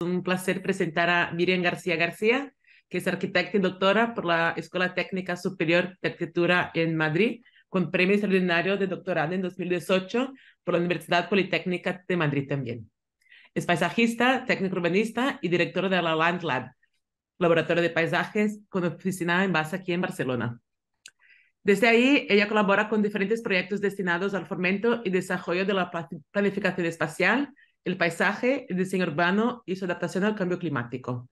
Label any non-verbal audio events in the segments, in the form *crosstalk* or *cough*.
un placer presentar a Miriam García García, que es arquitecta y doctora por la Escuela Técnica Superior de Arquitectura en Madrid, con premio extraordinario de doctorado en 2018 por la Universidad Politécnica de Madrid también. Es paisajista, técnico urbanista y directora de la Land Lab, laboratorio de paisajes con oficina en base aquí en Barcelona. Desde ahí, ella colabora con diferentes proyectos destinados al fomento y desarrollo de la planificación espacial, el paisaje, el diseño urbano y su adaptación al cambio climático.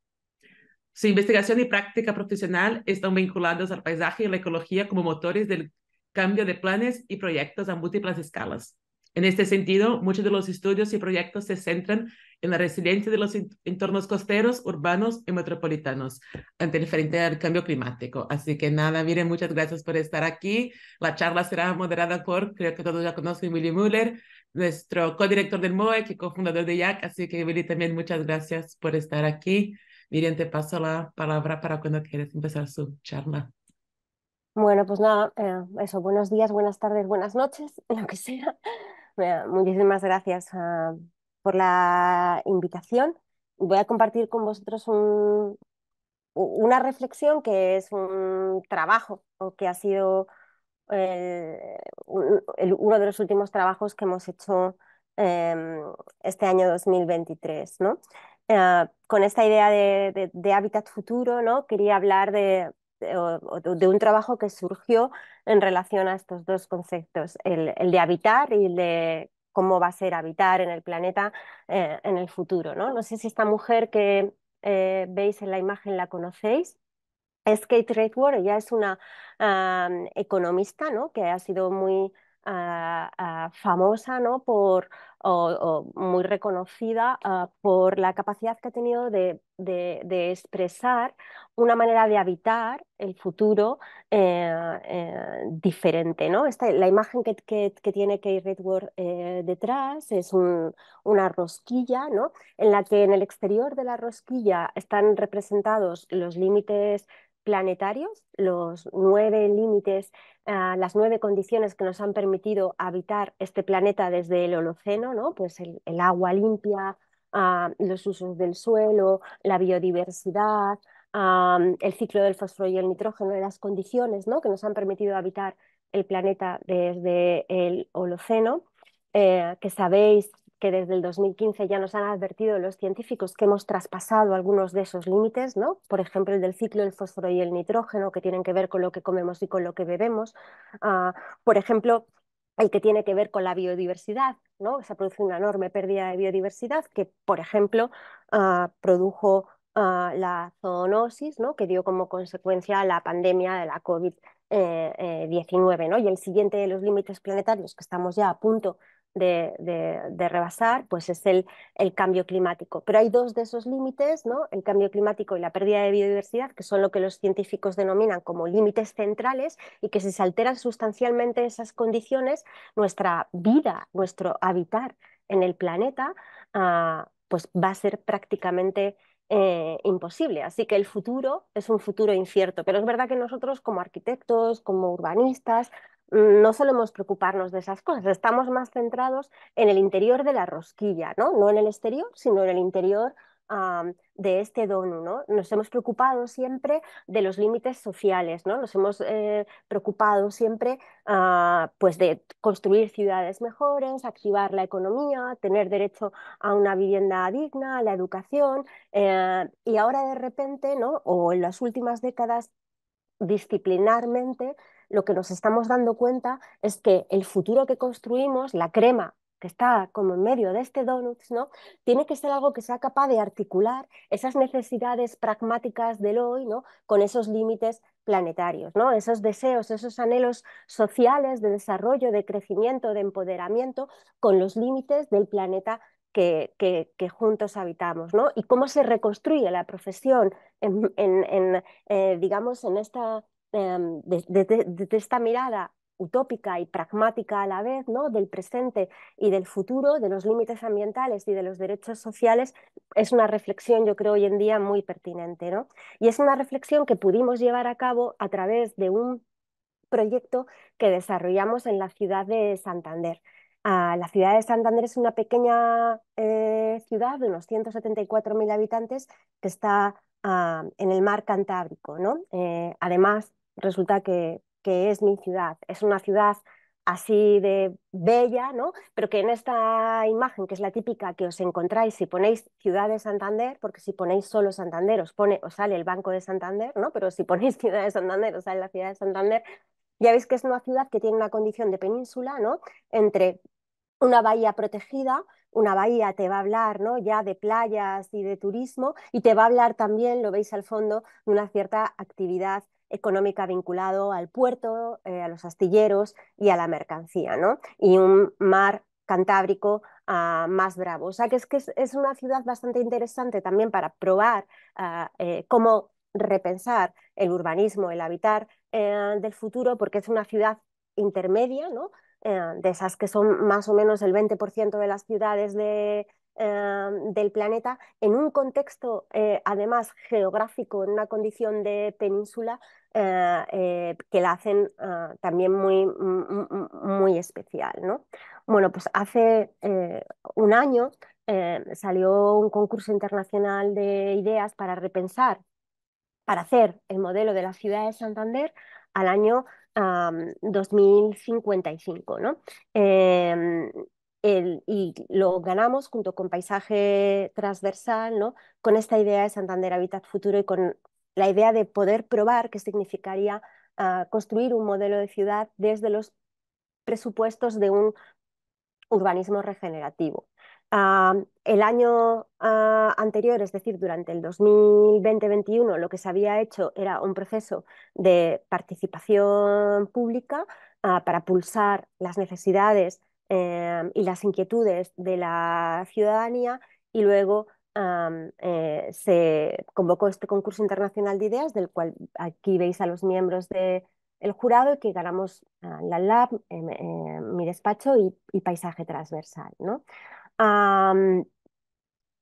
Su investigación y práctica profesional están vinculados al paisaje y la ecología como motores del cambio de planes y proyectos a múltiples escalas. En este sentido, muchos de los estudios y proyectos se centran en la resiliencia de los entornos costeros, urbanos y metropolitanos ante el frente al cambio climático. Así que nada, miren, muchas gracias por estar aquí. La charla será moderada por, creo que todos ya conocen, Willy Müller, nuestro codirector del MOE, que cofundador de IAC. Así que, Willy, también muchas gracias por estar aquí. Miriam, te paso la palabra para cuando quieras empezar su charla. Bueno, pues nada, eh, eso, buenos días, buenas tardes, buenas noches, *laughs* lo que sea. *laughs* muchísimas gracias ah, por la invitación. Voy a compartir con vosotros un, una reflexión que es un trabajo o que ha sido uno de los últimos trabajos que hemos hecho em, este año 2023. Ah, con esta idea de, hábitat futuro, ¿no? quería hablar de, un trabajo que surgió en relación a estos dos conceptos, el, de habitar y el de cómo va a ser habitar en el planeta eh, en el futuro. ¿no? no sé si esta mujer que eh, veis en la imagen la conocéis. Kate Redwood, ella es una economista ¿no? que ha sido muy ah, ah, famosa ¿no? por, o, muy reconocida ah, por la capacidad que ha tenido de, expresar una manera de habitar el futuro eh, eh, diferente. ¿no? la imagen que, tiene Kate Redward eh, detrás es una rosquilla ¿no? en la que en el exterior de la rosquilla están representados los límites planetarios, los nueve límites, ah, las nueve condiciones que nos han permitido habitar este planeta desde el Holoceno, ¿no? pues el, agua limpia, ah, los usos del suelo, la biodiversidad, ah, el ciclo del fósforo y el nitrógeno, las condiciones ¿no? que nos han permitido habitar el planeta desde el Holoceno, eh, que sabéis que desde el 2015 ya nos han advertido los científicos que hemos traspasado algunos de esos límites, Por ejemplo, el del ciclo del fósforo y el nitrógeno, que tienen que ver con lo que comemos y con lo que bebemos. Ah, por ejemplo, el que tiene que ver con la biodiversidad, ¿no? Se produce una enorme pérdida de biodiversidad que, por ejemplo, ah, produjo ah, la zoonosis, que dio como consecuencia la pandemia de la COVID-19. Eh, eh, y el siguiente de los límites planetarios que estamos ya a punto de, rebasar, pues es el, cambio climático. Pero hay dos de esos límites, ¿no? el cambio climático y la pérdida de biodiversidad, que son lo que los científicos denominan como límites centrales y que si se alteran sustancialmente esas condiciones, nuestra vida, nuestro habitar en el planeta, ah, pues va a ser prácticamente eh, imposible. Así que el futuro es un futuro incierto, pero es verdad que nosotros como arquitectos, como urbanistas, no solemos preocuparnos de esas cosas, estamos más centrados en el interior de la rosquilla, no, en el exterior, sino en el interior de este dono. Nos hemos preocupado siempre de los límites sociales, ¿no? nos hemos eh, preocupado siempre ah, pues de construir ciudades mejores, activar la economía, tener derecho a una vivienda digna, a la educación, eh, y ahora de repente, ¿no? o en las últimas décadas, disciplinarmente, lo que nos estamos dando cuenta es que el futuro que construimos, la crema que está como en medio de este donuts, ¿no? Tiene que ser algo que sea capaz de articular esas necesidades pragmáticas del hoy, ¿no? Con esos límites planetarios, ¿no? Esos deseos, esos anhelos sociales de desarrollo, de crecimiento, de empoderamiento, con los límites del planeta que, juntos habitamos, ¿no? Y cómo se reconstruye la profesión en, en, eh, digamos, en esta Em, de esta mirada utópica y pragmática a la vez, ¿no? del presente y del futuro, de los límites ambientales y de los derechos sociales, es una reflexión, yo creo, hoy en día muy pertinente. ¿no? Y es una reflexión que pudimos llevar a cabo a través de un proyecto que desarrollamos en la ciudad de Santander. Ah, la ciudad de Santander es una pequeña eh, ciudad de unos 174.000 habitantes que está ah, en el mar Cantábrico. ¿no? Eh, además, resulta que, es mi ciudad. Es una ciudad así de bella, ¿no? Pero que en esta imagen, que es la típica que os encontráis si ponéis Ciudad de Santander, porque si ponéis solo Santander os, pone, sale el Banco de Santander, ¿no? Pero si ponéis *laughs* Ciudad de Santander os sale la Ciudad de Santander. Ya veis que es una ciudad que tiene una condición de península, ¿no? Entre una bahía protegida, una bahía te va a hablar ¿no? ya de playas y de turismo y te va a hablar también, lo veis al fondo, de una cierta actividad económica vinculado al puerto, eh, a los astilleros y a la mercancía, ¿no? Y un mar cantábrico ah, más bravo. O sea que es que es, una ciudad bastante interesante también para probar ah, eh, cómo repensar el urbanismo, el habitar eh, del futuro, porque es una ciudad intermedia, ¿no? de esas que son más o menos el 20% de las ciudades de, Em, del planeta en un contexto, eh, además, geográfico, en una condición de península eh, eh, que la hacen ah, también muy, muy especial. Bueno, pues hace un año salió un concurso internacional de ideas para repensar, para hacer el modelo de la ciudad de Santander al año 2055. ¿no? Em, y lo ganamos junto con Paisaje Transversal, ¿no? con esta idea de Santander Habitat Futuro y con la idea de poder probar qué significaría ah, construir un modelo de ciudad desde los presupuestos de un urbanismo regenerativo. Ah, el año ah, anterior, es decir, durante el 2020 2021 lo que se había hecho era un proceso de participación pública para pulsar las necesidades Em, y las inquietudes de la ciudadanía y luego eh, se convocó este concurso internacional de ideas del cual aquí veis a los miembros del jurado y que ganamos la lab, em, em, mi despacho y, paisaje transversal.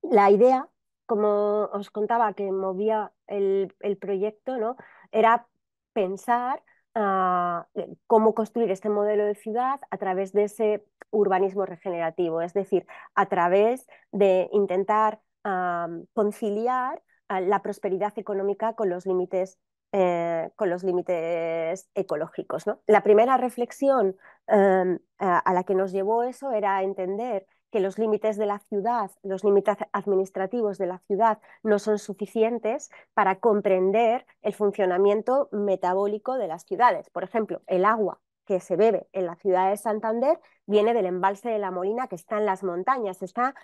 la idea, como os contaba, que movía el, proyecto, ¿no? era pensar Ah, cómo construir este modelo de ciudad a través de ese urbanismo regenerativo, es decir, a través de intentar ah, conciliar ah, la prosperidad económica con los límites eh, con los límites ecológicos. La primera reflexión em, a la que nos llevó eso era entender que los límites de la ciudad, los límites administrativos de la ciudad no son suficientes para comprender el funcionamiento metabólico de las ciudades. Por ejemplo, el agua que se bebe en la ciudad de Santander viene del embalse de la Molina que está en las montañas, está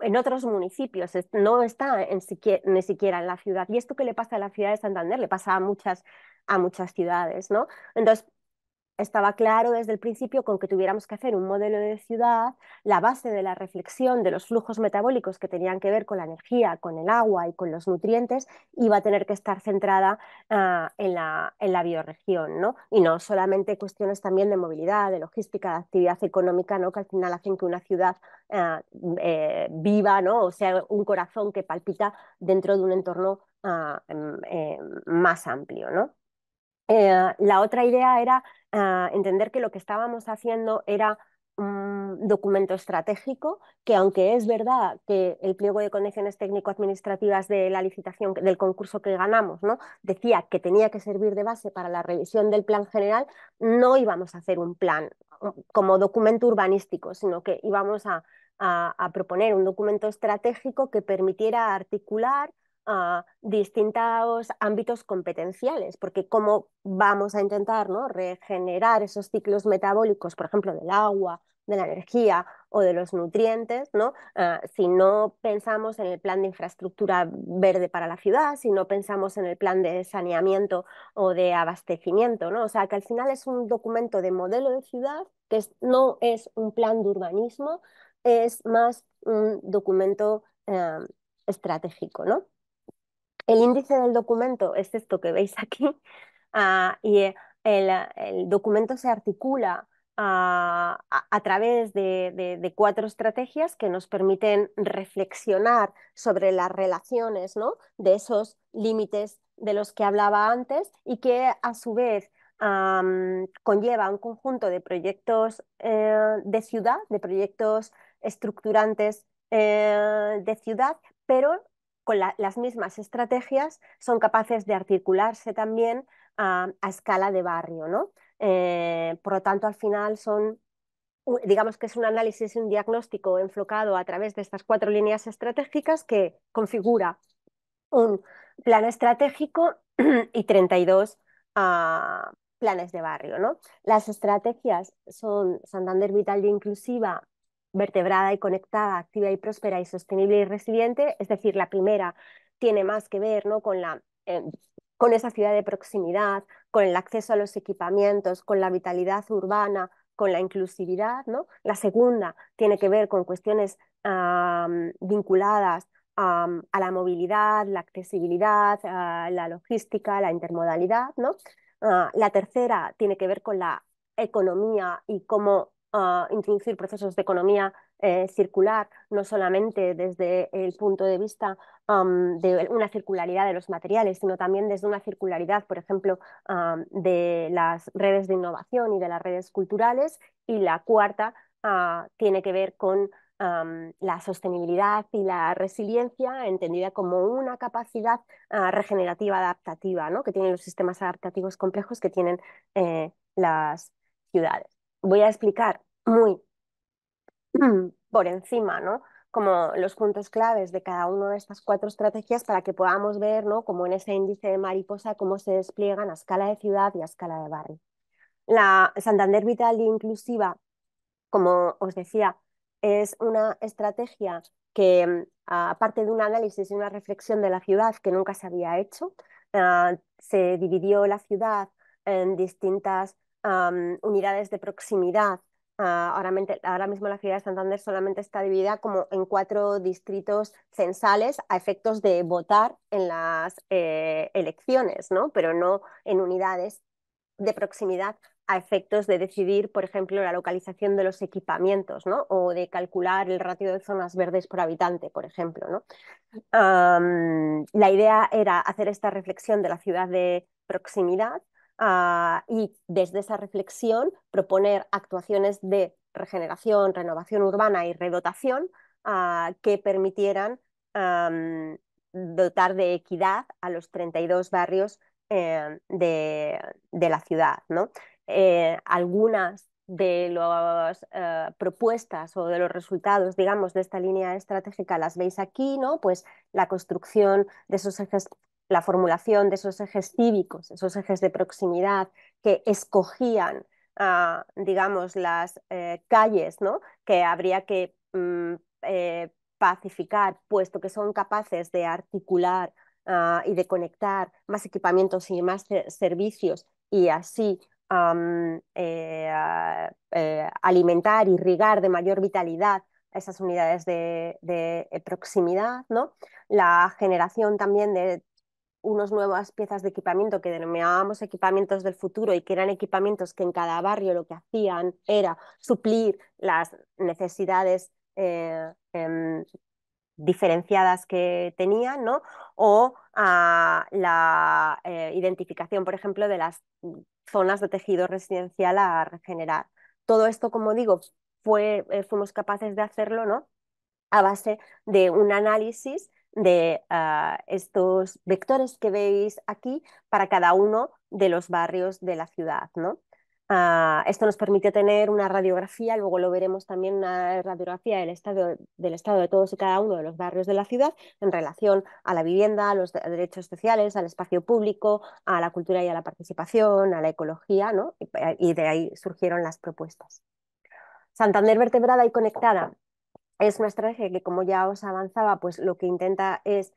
en otros municipios, no está en ni siquiera en la ciudad. ¿Y esto que le pasa a la ciudad de Santander? Le pasa a muchas, a muchas ciudades, ¿no? Entonces, estaba claro desde el principio con que tuviéramos que hacer un modelo de ciudad, la base de la reflexión de los flujos metabólicos que tenían que ver con la energía, con el agua y con los nutrientes, iba a tener que estar centrada ah, en, la, bioregión, ¿no? Y no solamente cuestiones también de movilidad, de logística, de actividad económica, ¿no? Que al final hacen que una ciudad ah, eh, viva, ¿no? O sea, un corazón que palpita dentro de un entorno ah, em, eh, más amplio, ¿no? Eh, la otra idea era ah, entender que lo que estábamos haciendo era un mm, documento estratégico que aunque es verdad que el pliego de condiciones técnico-administrativas de la licitación del concurso que ganamos ¿no? decía que tenía que servir de base para la revisión del plan general, no íbamos a hacer un plan mm, como documento urbanístico, sino que íbamos a proponer un documento estratégico que permitiera articular a distintos ámbitos competenciales, porque cómo vamos a intentar regenerar esos ciclos metabólicos, por ejemplo, del agua, de la energía o de los nutrientes, ¿no? Ah, si no pensamos en el plan de infraestructura verde para la ciudad, si no pensamos en el plan de saneamiento o de abastecimiento, ¿no? O sea, que al final es un documento de modelo de ciudad que no es un plan de urbanismo, es más un documento eh, estratégico, ¿no? El índice del documento es esto que veis *laughs* aquí ah, y eh, el, documento se articula ah, a, través de, cuatro estrategias que nos permiten reflexionar sobre las relaciones de esos límites de los que hablaba antes y que a su vez conlleva un conjunto de proyectos eh, de ciudad, de proyectos estructurantes eh, de ciudad, pero con las mismas estrategias son capaces de articularse también a, escala de barrio. ¿no? Eh, por lo tanto, al final son digamos que es un análisis y un diagnóstico enfocado a través de estas cuatro líneas estratégicas que configura un plan estratégico *clears throat* y 32 ah, planes de barrio. ¿no? Las estrategias son Santander Vital Inclusiva vertebrada y conectada, activa y próspera y sostenible y resiliente, es decir, la primera tiene más que ver ¿no? con, la, eh, con esa ciudad de proximidad, con el acceso a los equipamientos, con la vitalidad urbana, con la inclusividad, ¿no? La segunda tiene que ver con cuestiones vinculadas a la movilidad, la accesibilidad, la logística, la intermodalidad, ¿no? Ah, la tercera tiene que ver con la economía y cómo Ah, introducir procesos de economía eh, circular, no solamente desde el punto de vista de una circularidad de los materiales, sino también desde una circularidad, por ejemplo, de las redes de innovación y de las redes culturales. Y la cuarta ah, tiene que ver con la sostenibilidad y la resiliencia entendida como una capacidad ah, regenerativa adaptativa ¿no? que tienen los sistemas adaptativos complejos que tienen eh, las ciudades voy a explicar muy *clears throat* por encima, ¿no? Como los puntos claves de cada una de estas cuatro estrategias para que podamos ver, ¿no? Como en ese índice de mariposa, cómo se despliegan a escala de ciudad y a escala de barrio. La Santander Vital Inclusiva, como os decía, es una estrategia que, ah, aparte de un análisis y una reflexión de la ciudad que nunca se había hecho, ah, se dividió la ciudad en distintas unidades de proximidad. Ah, ahora, mismo la ciudad de Santander solamente está dividida como en cuatro distritos censales a efectos de votar en las eh, elecciones, ¿no? pero no en unidades de proximidad a efectos de decidir, por ejemplo, la localización de los equipamientos, ¿no? O de calcular el ratio de zonas verdes por habitante, por ejemplo, ¿no? la idea era hacer esta reflexión de la ciudad de proximidad Ah, y desde esa reflexión proponer actuaciones de regeneración, renovación urbana y redotación ah, que permitieran dotar de equidad a los 32 barrios eh, de, la ciudad. Eh, algunas de las eh, propuestas o de los resultados, digamos, de esta línea estratégica las veis aquí, ¿no? Pues la construcción de esos ejes la formulación de esos ejes cívicos, esos ejes de proximidad que escogían, ah, digamos, las eh, calles ¿no? que habría que mm, eh, pacificar, puesto que son capaces de articular ah, y de conectar más equipamientos y más servicios y así eh, alimentar y alimentar, irrigar de mayor vitalidad esas unidades de, de proximidad, ¿no? la generación también de unas nuevas piezas de equipamiento que denominábamos equipamientos del futuro y que eran equipamientos que en cada barrio lo que hacían era suplir las necesidades eh, em, diferenciadas que tenían, O ah, la eh, identificación, por ejemplo, de las zonas de tejido residencial a regenerar. Todo esto, como digo, fue, eh, fuimos capaces de hacerlo, ¿no? A base de un análisis de ah, estos vectores que veis aquí para cada uno de los barrios de la ciudad. ¿no? Ah, esto nos permite tener una radiografía, luego lo veremos también, una radiografía del estado, del estado de todos y cada uno de los barrios de la ciudad en relación a la vivienda, a los derechos sociales, al espacio público, a la cultura y a la participación, a la ecología, ¿no? y de ahí surgieron las propuestas. Santander vertebrada y conectada es una estrategia que, como ya os avanzaba, pues lo que intenta es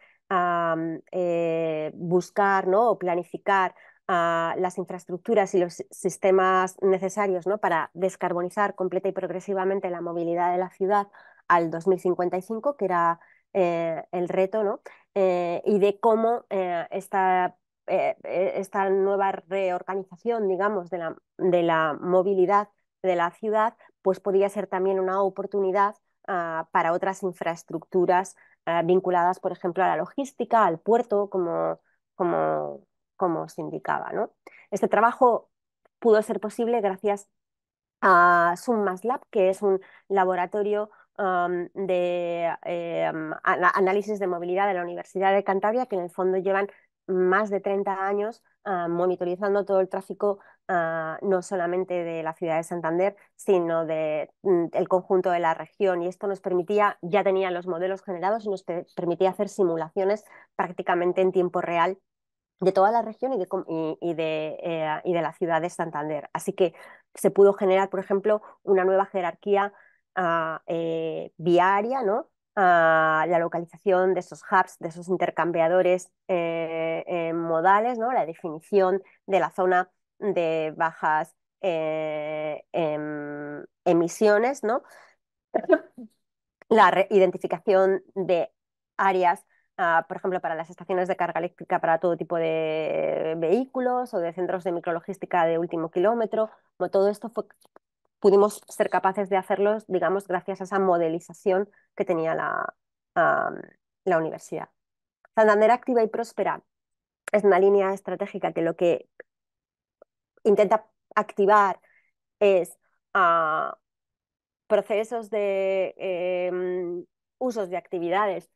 eh, buscar ¿no? o planificar ah, las infraestructuras y los sistemas necesarios ¿no? para descarbonizar completa y progresivamente la movilidad de la ciudad al 2055, que era eh, el reto, eh, y de cómo esta, nueva reorganización, digamos, de la, de la movilidad de la ciudad, pues podría ser también una oportunidad Ah, para otras infraestructuras ah, vinculadas, por ejemplo, a la logística, al puerto, como, como, como se indicaba. Este trabajo pudo ser posible gracias a Summas Lab, que es un laboratorio de em, análisis de movilidad de la Universidad de Cantabria, que en el fondo llevan más de 30 años ah, monitorizando todo el tráfico Ah, no solamente de la ciudad de Santander, sino del mm, conjunto de la región. Y esto nos permitía, ya tenía los modelos generados y nos permitía hacer simulaciones prácticamente en tiempo real de toda la región y de, eh, y, de, la ciudad de Santander. Así que se pudo generar, por ejemplo, una nueva jerarquía ah, eh, viaria, ¿no? Ah, la localización de esos hubs, de esos intercambiadores eh, modales, ¿no? la definición de la zona de bajas eh, em, emisiones, ¿no? la identificación de áreas, ah, por ejemplo, para las estaciones de carga eléctrica para todo tipo de vehículos o de centros de micrologística de último kilómetro, todo esto pudimos ser capaces de hacerlo, digamos, gracias a esa modelización que tenía la, ah, la universidad. Santander Activa y Próspera es una línea estratégica que lo que intenta activar es ah, procesos de em, usos de actividades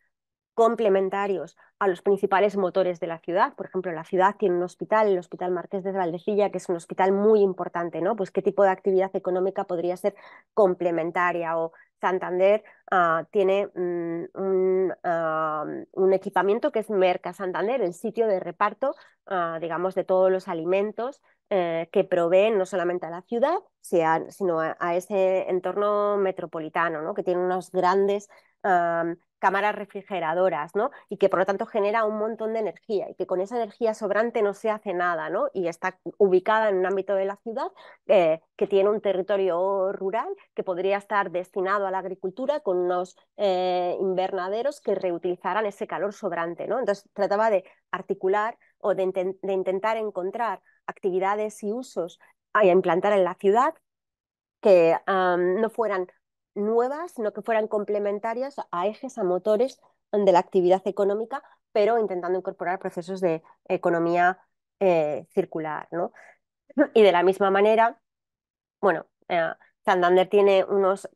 complementarios a los principales motores de la ciudad. Por ejemplo, la ciudad tiene un hospital, el Hospital Marqués de Valdecilla, que es un hospital muy importante, ¿no? Pues qué tipo de actividad económica podría ser complementaria o Santander ah, tiene mm, ah, un, equipamiento que es Merca Santander, el sitio de reparto, ah, digamos, de todos los alimentos eh, que proveen no solamente a la ciudad, sino a, ese entorno metropolitano, ¿no? que tiene unos grandes cámaras refrigeradoras, ¿no? Y que por lo tanto genera un montón de energía y que con esa energía sobrante no se hace nada, ¿no? Y está ubicada en un ámbito de la ciudad eh, que tiene un territorio rural que podría estar destinado a la agricultura con unos eh, invernaderos que reutilizaran ese calor sobrante, ¿no? Entonces trataba de articular o de, intentar encontrar actividades y usos ah, a implantar en la ciudad que no fueran nuevas, sino que fueran complementarias a ejes, a motores de la actividad económica, pero intentando incorporar procesos de economía eh, circular. *clears throat* Y de la misma manera, bueno, eh, tiene unos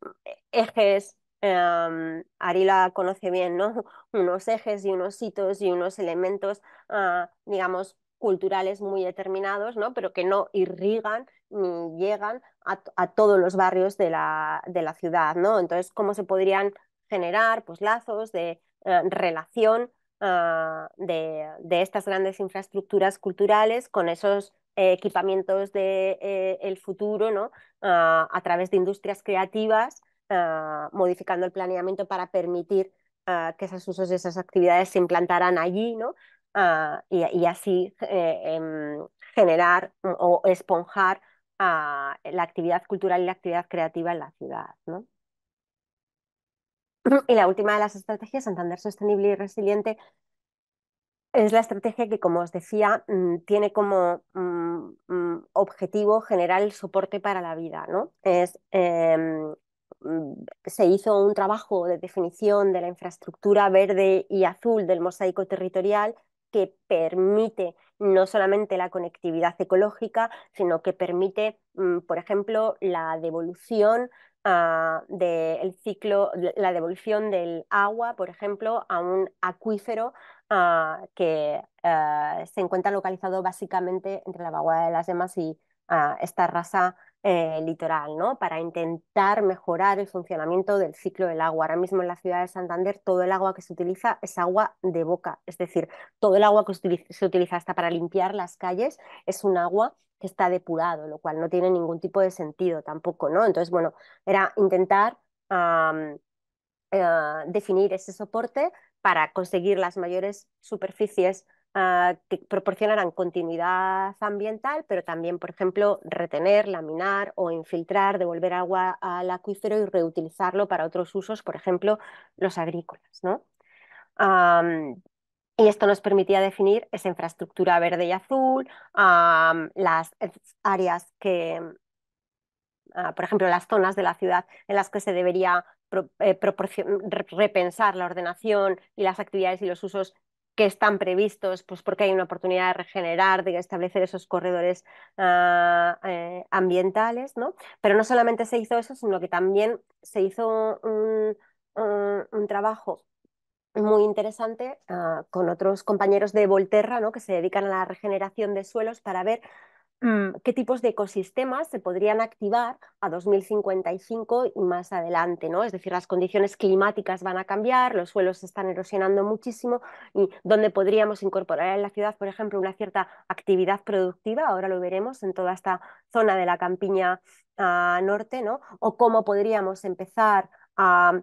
ejes, em, Arila conoce bien, *laughs* unos ejes y unos hitos y unos elementos, ah, digamos, culturales muy determinados, pero que no irrigan llegan a, todos los barrios de la, ciudad, ¿no? Entonces, ¿cómo se podrían generar pues, lazos de eh, relación ah, de, estas grandes infraestructuras culturales con esos eh, equipamientos del eh, futuro, ¿no? Ah, a través de industrias creativas, ah, modificando el planeamiento para permitir que esos usos y esas actividades se implantaran allí, ¿no? y, así em, generar o esponjar a la actividad cultural y la actividad creativa en la ciudad. ¿no? Y la última de las estrategias, Santander Sostenible y Resiliente, es la estrategia que, como os decía, mm, tiene como mm, mm, objetivo generar el soporte para la vida. ¿no? Es, em, se hizo un trabajo de definición de la infraestructura verde y azul del mosaico territorial que permite no solamente la conectividad ecológica, sino que permite, mm, por ejemplo, la devolución ah, del ciclo, la devolución del agua, por ejemplo, a un acuífero ah, que ah, se encuentra localizado básicamente entre la vaguada de las demás y esta raza, eh, litoral, Para intentar mejorar el funcionamiento del ciclo del agua. Ahora mismo en la ciudad de Santander todo el agua que se utiliza es agua de boca, es decir, todo el agua que se utiliza, hasta para limpiar las calles es un agua que está depurado, lo cual no tiene ningún tipo de sentido tampoco, ¿no? Entonces, bueno, era intentar eh, definir ese soporte para conseguir las mayores superficies Ah, que proporcionaran continuidad ambiental, pero también, por ejemplo, retener, laminar o infiltrar, devolver agua al acuífero y reutilizarlo para otros usos, por ejemplo, los agrícolas. ¿no? y esto nos permitía definir esa infraestructura verde y azul, las áreas que, mm, ah, por ejemplo, las zonas de la ciudad en las que se debería eh, repensar la ordenación y las actividades y los usos que están previstos, pues porque hay una oportunidad de regenerar, de establecer esos corredores ah, eh, ambientales, Pero no solamente se hizo eso, sino que también se hizo un, trabajo muy interesante ah, con otros compañeros de Volterra, ¿no? que se dedican a la regeneración de suelos para ver Mm, qué tipos de ecosistemas se podrían activar a 2055 y más adelante, ¿no? Es decir, las condiciones climáticas van a cambiar, los suelos se están erosionando muchísimo y ¿dónde podríamos incorporar en la ciudad, por ejemplo, una cierta actividad productiva, ahora lo veremos en toda esta zona de la campiña ah, norte, ¿no? O cómo podríamos empezar a,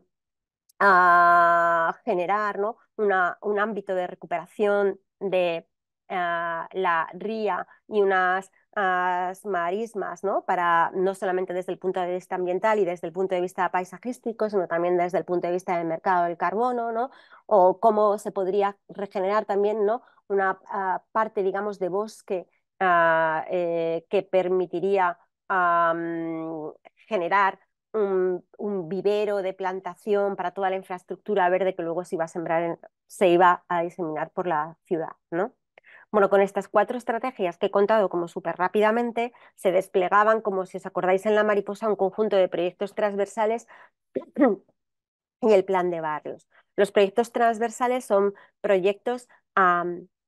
generar ¿no? una, un ámbito de recuperación de ah, la ría y unas marismas, ¿no? Para, no solamente desde el punto de vista ambiental y desde el punto de vista paisajístico, sino también desde el punto de vista del mercado del carbono, ¿no? O cómo se podría regenerar también, ¿no? Una ah, parte, digamos, de bosque ah, eh, que permitiría ah, mm, generar un, vivero de plantación para toda la infraestructura verde que luego se iba a sembrar, se iba a diseminar por la ciudad, ¿no? Bueno, con estas cuatro estrategias que he contado como súper rápidamente, se desplegaban, como si os acordáis en la mariposa, un conjunto de proyectos transversales *clears throat* y el plan de barrios. Los proyectos transversales son proyectos a,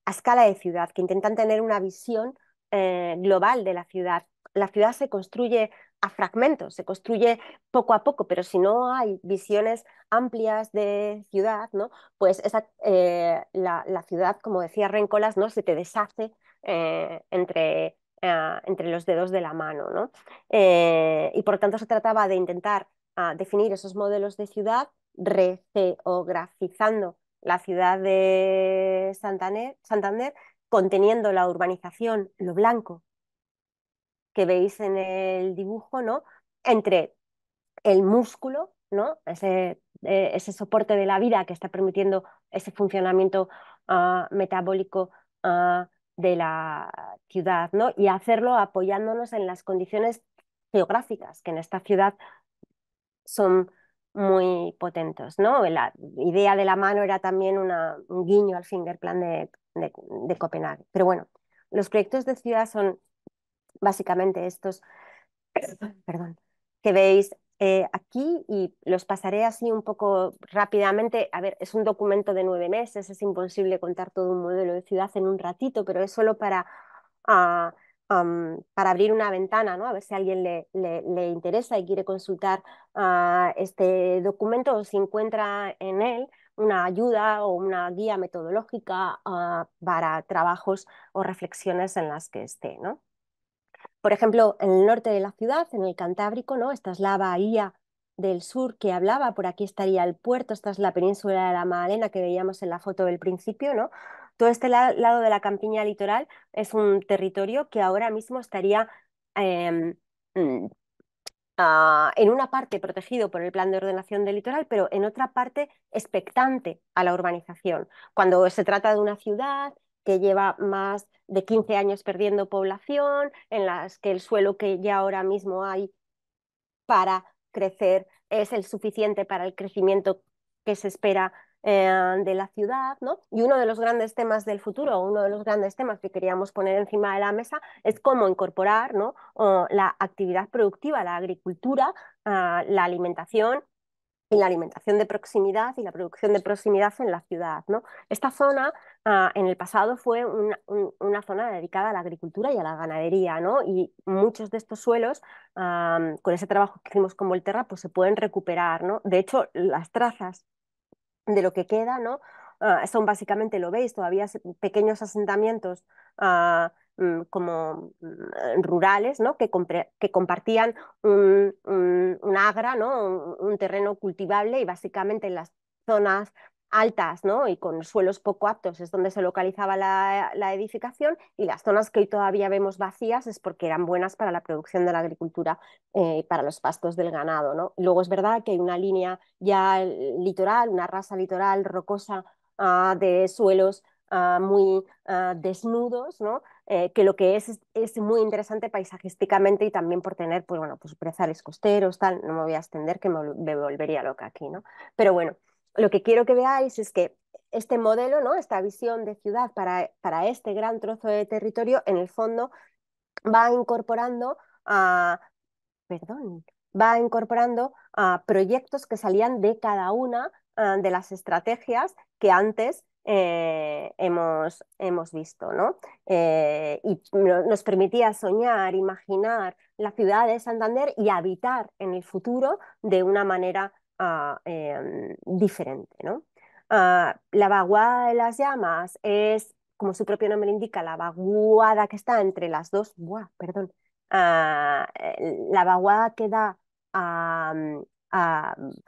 escala de ciudad que intentan tener una visión eh, global de la ciudad. La ciudad se construye a fragmentos, se construye poco a poco, pero si no hay visiones amplias de ciudad, ¿no? pues esa, eh, la, ciudad, como decía Rencolas, ¿no? se te deshace eh, entre, ah, entre los dedos de la mano. ¿no? Eh, y por tanto se trataba de intentar ah, definir esos modelos de ciudad regeografizando la ciudad de Santander conteniendo la urbanización, lo blanco, que veis en el dibujo, ¿no? Entre el músculo, ¿no? Ese, eh, ese soporte de la vida que está permitiendo ese funcionamiento ah, metabólico ah, de la ciudad, ¿no? Y hacerlo apoyándonos en las condiciones geográficas que en esta ciudad son muy potentes, ¿no? La idea de la mano era también una, un guiño al fingerplan plan de Copenhague. Pero bueno, los proyectos de ciudad son básicamente estos, *clears throat* que veis eh, aquí y los pasaré así un poco rápidamente. A ver, es un documento de nueve meses, es imposible contar todo un modelo de ciudad en un ratito, pero es solo para, ah, para abrir una ventana, ¿no? A ver si a alguien le, interesa y quiere consultar ah, este documento o si encuentra en él una ayuda o una guía metodológica ah, para trabajos o reflexiones en las que esté, ¿no? Por ejemplo, en el norte de la ciudad, en el Cantábrico, ¿no? esta es la bahía del sur que hablaba, por aquí estaría el puerto, esta es la península de la Magdalena que veíamos en la foto del principio, ¿no? Todo este lado de la campiña litoral es un territorio que ahora mismo estaría em, mm, ah, en una parte protegido por el plan de ordenación del litoral, pero en otra parte expectante a la urbanización. Cuando se trata de una ciudad que lleva más de 15 años perdiendo población, en las que el suelo que ya ahora mismo hay para crecer es el suficiente para el crecimiento que se espera eh, de la ciudad, Y uno de los grandes temas del futuro, uno de los grandes temas que queríamos poner encima de la mesa es cómo incorporar la actividad productiva, la agricultura, ah, la alimentación y la alimentación de proximidad y la producción de proximidad en la ciudad. ¿no? Esta zona ah, en el pasado fue una, zona dedicada a la agricultura y a la ganadería ¿no? y muchos de estos suelos ah, con ese trabajo que hicimos con Volterra pues se pueden recuperar. ¿no? De hecho, las trazas de lo que queda ¿no? Ah, son básicamente, lo veis, todavía pequeños asentamientos Mm, como mm, rurales, que, compartían un, agra, un, terreno cultivable y básicamente en las zonas altas y con suelos poco aptos es donde se localizaba la, edificación y las zonas que hoy todavía vemos vacías es porque eran buenas para la producción de la agricultura, eh, para los pastos del ganado. Luego es verdad que hay una línea ya litoral, una raza litoral rocosa ah, de suelos ah, muy ah, desnudos, eh, que lo que es es muy interesante paisajísticamente y también por tener, pues bueno, pues brezales costeros, tal, no me voy a extender que me, volvería loca aquí, ¿no? Pero bueno, lo que quiero que veáis es que este modelo, ¿no? esta visión de ciudad para, para este gran trozo de territorio, en el fondo va incorporando a, perdón, va incorporando a proyectos que salían de cada una ah, de las estrategias que antes eh, hemos, visto, ¿no? Eh, y nos permitía soñar, imaginar la ciudad de Santander y habitar en el futuro de una manera ah, em, diferente, ah, la vaguada de las llamas es, como su propio nombre indica, la vaguada que está entre las dos, perdón, ah, la vaguada que da a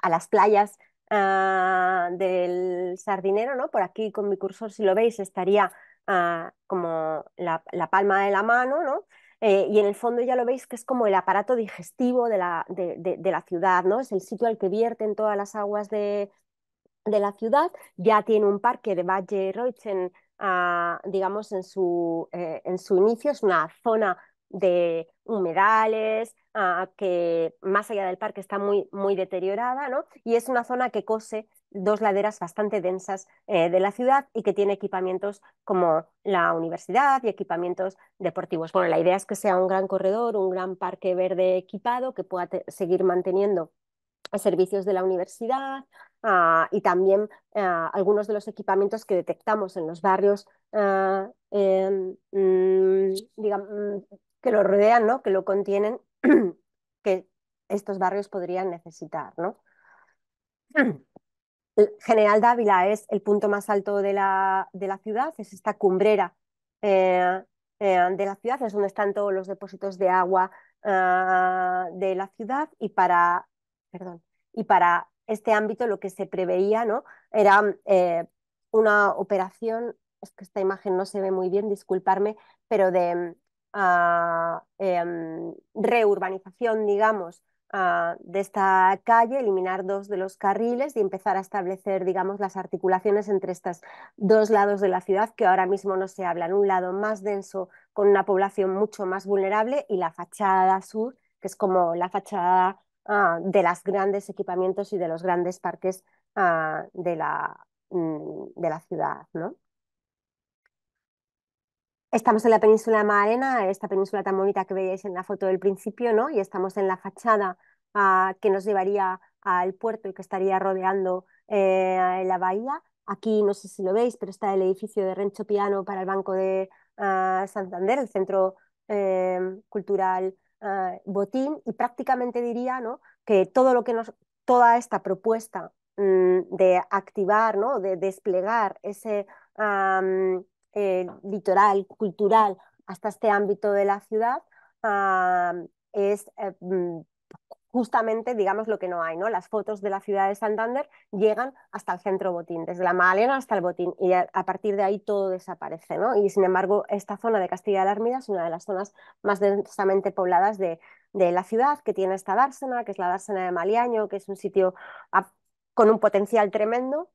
las playas Ah, del sardinero, ¿no? Por aquí con mi cursor, si lo veis, estaría ah, como la, palma de la mano, ¿no? Eh, y en el fondo ya lo veis que es como el aparato digestivo de la, de, la ciudad, ¿no? Es el sitio al que vierten todas las aguas de, la ciudad. Ya tiene un parque de Valle Reuchen, ah, digamos, en su, eh, en su inicio, es una zona de humedales, que más allá del parque está muy, muy deteriorada, Y es una zona que cose dos laderas bastante densas eh, de la ciudad y que tiene equipamientos como la universidad y equipamientos deportivos. Bueno, la idea es que sea un gran corredor, un gran parque verde equipado que pueda seguir manteniendo servicios de la universidad ah, y también ah, algunos de los equipamientos que detectamos en los barrios ah, em, mm, mm, que lo rodean, que lo contienen *clears throat* que estos barrios podrían necesitar. *clears throat* General Dávila es el punto más alto de la, de la ciudad, es esta cumbrera eh, eh, de la ciudad, es donde están todos los depósitos de agua ah, de la ciudad y para, perdón, y para este ámbito lo que se preveía ¿no? era eh, una operación, es que esta imagen no se ve muy bien, disculparme, pero de Em, reurbanización, digamos, de esta calle, eliminar dos de los carriles y empezar a establecer, digamos, las articulaciones entre estos dos lados de la ciudad que ahora mismo no se hablan. Un lado más denso con una población mucho más vulnerable y la fachada sur, que es como la fachada ah, de los grandes equipamientos y de los grandes parques ah, de, la, mm, de la ciudad, ¿no? Estamos en la península de esta península tan bonita que veíais en la foto del principio, Y estamos en la fachada ah, que nos llevaría al puerto y que estaría rodeando eh, la bahía. Aquí no sé si lo veis, pero está el edificio de Rencho Piano para el Banco de ah, Santander, el Centro eh, Cultural ah, Botín, y prácticamente diría ¿no? que todo lo que nos, toda esta propuesta mm, de activar, ¿no? de desplegar ese eh, litoral, cultural, hasta este ámbito de la ciudad, es eh, mm, justamente, digamos, lo que no hay, ¿no? Las fotos de la ciudad de Santander llegan hasta el centro botín, desde la Malena hasta el botín, y a, partir de ahí todo desaparece, ¿no? Y sin embargo, esta zona de Castilla de la es una de las zonas más densamente pobladas de, la ciudad, que tiene esta dársena, que es la dársena de Maliaño, que es un sitio con un potencial tremendo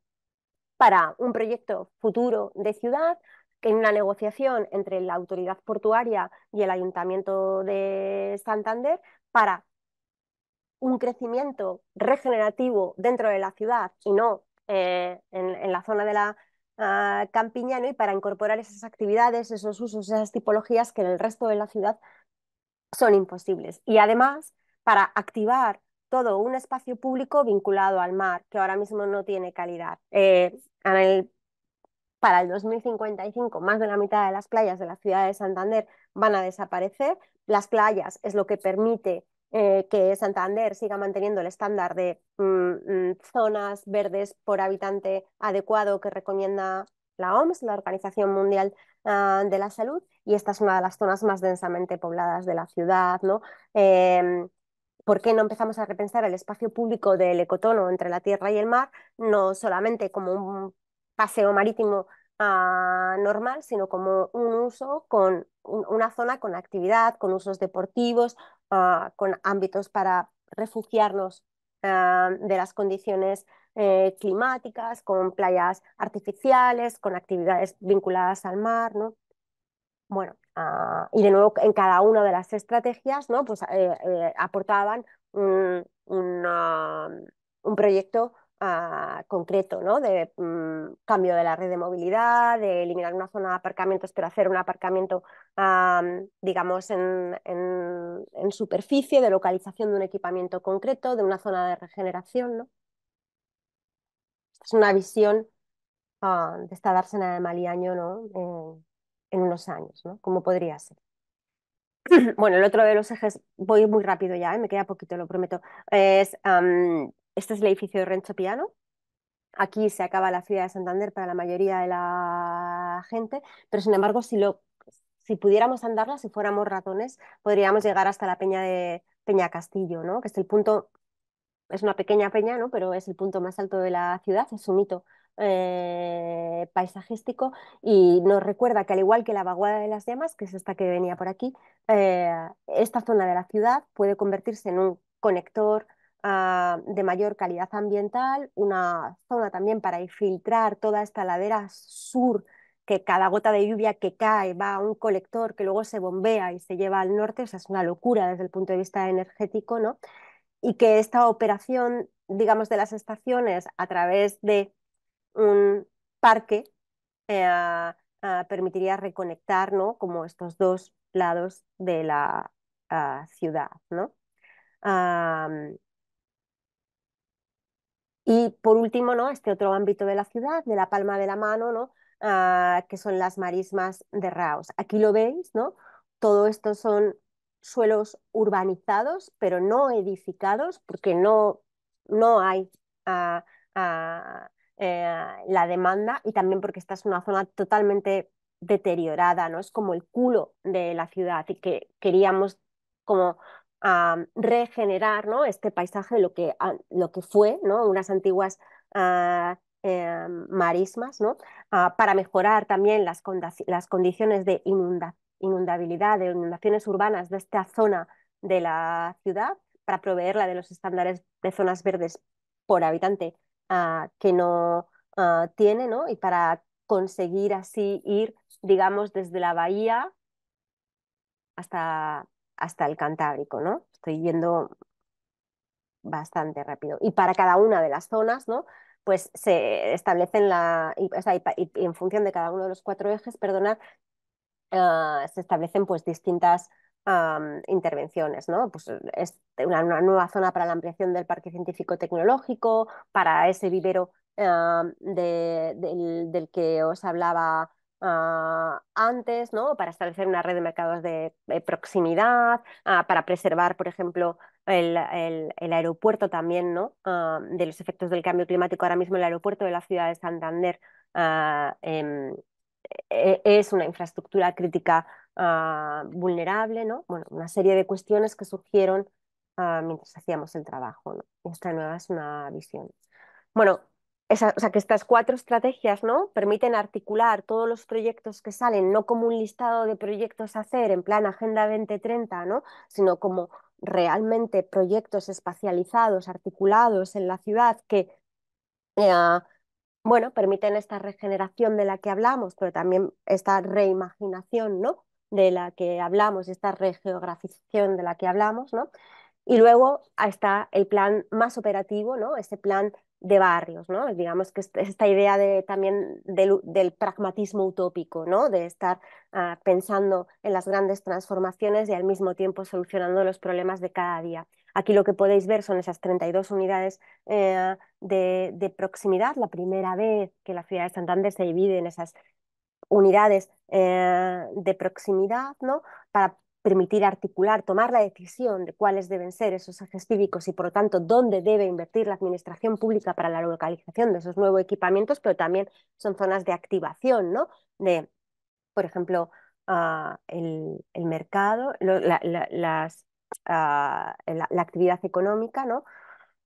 para un proyecto futuro de ciudad, en una negociación entre la autoridad portuaria y el ayuntamiento de Santander para un crecimiento regenerativo dentro de la ciudad y no eh, en, la zona de la ah, campiñano y para incorporar esas actividades, esos usos, esas tipologías que en el resto de la ciudad son imposibles. Y además, para activar todo un espacio público vinculado al mar, que ahora mismo no tiene calidad. Eh, en el para el 2055 más de la mitad de las playas de la ciudad de Santander van a desaparecer. Las playas es lo que permite eh, que Santander siga manteniendo el estándar de mm, mm, zonas verdes por habitante adecuado que recomienda la OMS, la Organización Mundial ah, de la Salud, y esta es una de las zonas más densamente pobladas de la ciudad. ¿no? Em, ¿por qué no empezamos a repensar el espacio público del ecotono entre la tierra y el mar, no solamente como un paseo marítimo ah, normal, sino como un uso con una zona con actividad, con usos deportivos, ah, con ámbitos para refugiarnos ah, de las condiciones eh, climáticas, con playas artificiales, con actividades vinculadas al mar, Bueno, y de nuevo en cada una de las estrategias, Pues eh, eh, aportaban un proyecto concreto, ¿no? De mm, cambio de la red de movilidad, de eliminar una zona de aparcamientos, pero hacer un aparcamiento, digamos, en, superficie, de localización de un equipamiento concreto, de una zona de regeneración, ¿no? es una visión ah, de esta dársena de Maliaño, ¿no? Eh, en unos años, ¿no? ¿Cómo podría ser? *clears throat* bueno, el otro de los ejes, voy muy rápido ya, ¿eh? me queda poquito, lo prometo, es este es el edificio de Rencho Piano. Aquí se acaba la ciudad de Santander para la mayoría de la gente, pero sin embargo, si, lo, si pudiéramos andarla, si fuéramos ratones, podríamos llegar hasta la peña de Peña Castillo, ¿no? que es el punto, es una pequeña peña, ¿no? pero es el punto más alto de la ciudad, es un hito eh, paisajístico y nos recuerda que al igual que la vaguada de las llamas, que es esta que venía por aquí, eh, esta zona de la ciudad puede convertirse en un conector Ah, de mayor calidad ambiental, una zona también para infiltrar toda esta ladera sur que cada gota de lluvia que cae va a un colector que luego se bombea y se lleva al norte, o sea, es una locura desde el punto de vista energético, ¿no? Y que esta operación, digamos, de las estaciones a través de un parque eh, ah, ah, permitiría reconectar, ¿no? Como estos dos lados de la ciudad, ¿no? Y por último, ¿no? este otro ámbito de la ciudad, de la palma de la mano, ¿no? Ah, que son las marismas de Raos. Aquí lo veis, ¿no? todo esto son suelos urbanizados, pero no edificados, porque no, no hay ah, ah, eh, la demanda y también porque esta es una zona totalmente deteriorada, ¿no? es como el culo de la ciudad y que queríamos como a regenerar ¿no? este paisaje, lo que, ah, lo que fue, ¿no? unas antiguas ah, em, marismas, ¿no? Ah, para mejorar también las, las condiciones de inundabilidad, de inundaciones urbanas de esta zona de la ciudad, para proveerla de los estándares de zonas verdes por habitante que no tiene, ¿no? y para conseguir así ir, digamos, desde la bahía hasta hasta el Cantábrico, ¿no? Estoy yendo bastante rápido. Y para cada una de las zonas, ¿no? Pues se establecen la, o sea, en función de cada uno de los cuatro ejes, perdonad, ah, se establecen pues distintas intervenciones, ¿no? Pues es una, nueva zona para la ampliación del parque científico tecnológico, para ese vivero del que os hablaba Ah, antes, ¿no? Para establecer una red de mercados de, proximidad, ah, para preservar, por ejemplo, el, aeropuerto también, ¿no? Ah, de los efectos del cambio climático. Ahora mismo el aeropuerto de la ciudad de Santander em, e, e, es una infraestructura crítica vulnerable, ¿no? Bueno, una serie de cuestiones que surgieron mientras hacíamos el trabajo, ¿no? Esta nueva es una visión. Bueno, o sea, que estas cuatro estrategias ¿no? permiten articular todos los proyectos que salen, no como un listado de proyectos a hacer en plan Agenda 2030, ¿no? sino como realmente proyectos espacializados, articulados en la ciudad que eh, bueno, permiten esta regeneración de la que hablamos, pero también esta reimaginación ¿no? de la que hablamos, esta regeografización de la que hablamos, ¿no? Y luego está el plan más operativo, ¿no? Ese plan de barrios, ¿no? Digamos que este, esta idea de, también del, pragmatismo utópico, ¿no? De estar ah, pensando en las grandes transformaciones y al mismo tiempo solucionando los problemas de cada día. Aquí lo que podéis ver son esas 32 unidades eh, de, de, proximidad, la primera vez que la ciudad de Santander se divide en esas unidades eh, de proximidad, ¿no? Para permitir articular, tomar la decisión de cuáles deben ser esos ejes cívicos y, por lo tanto, dónde debe invertir la administración pública para la localización de esos nuevos equipamientos, pero también son zonas de activación, ¿no? De, por ejemplo, ah, el, mercado, la, las, ah, la, actividad económica, ¿no?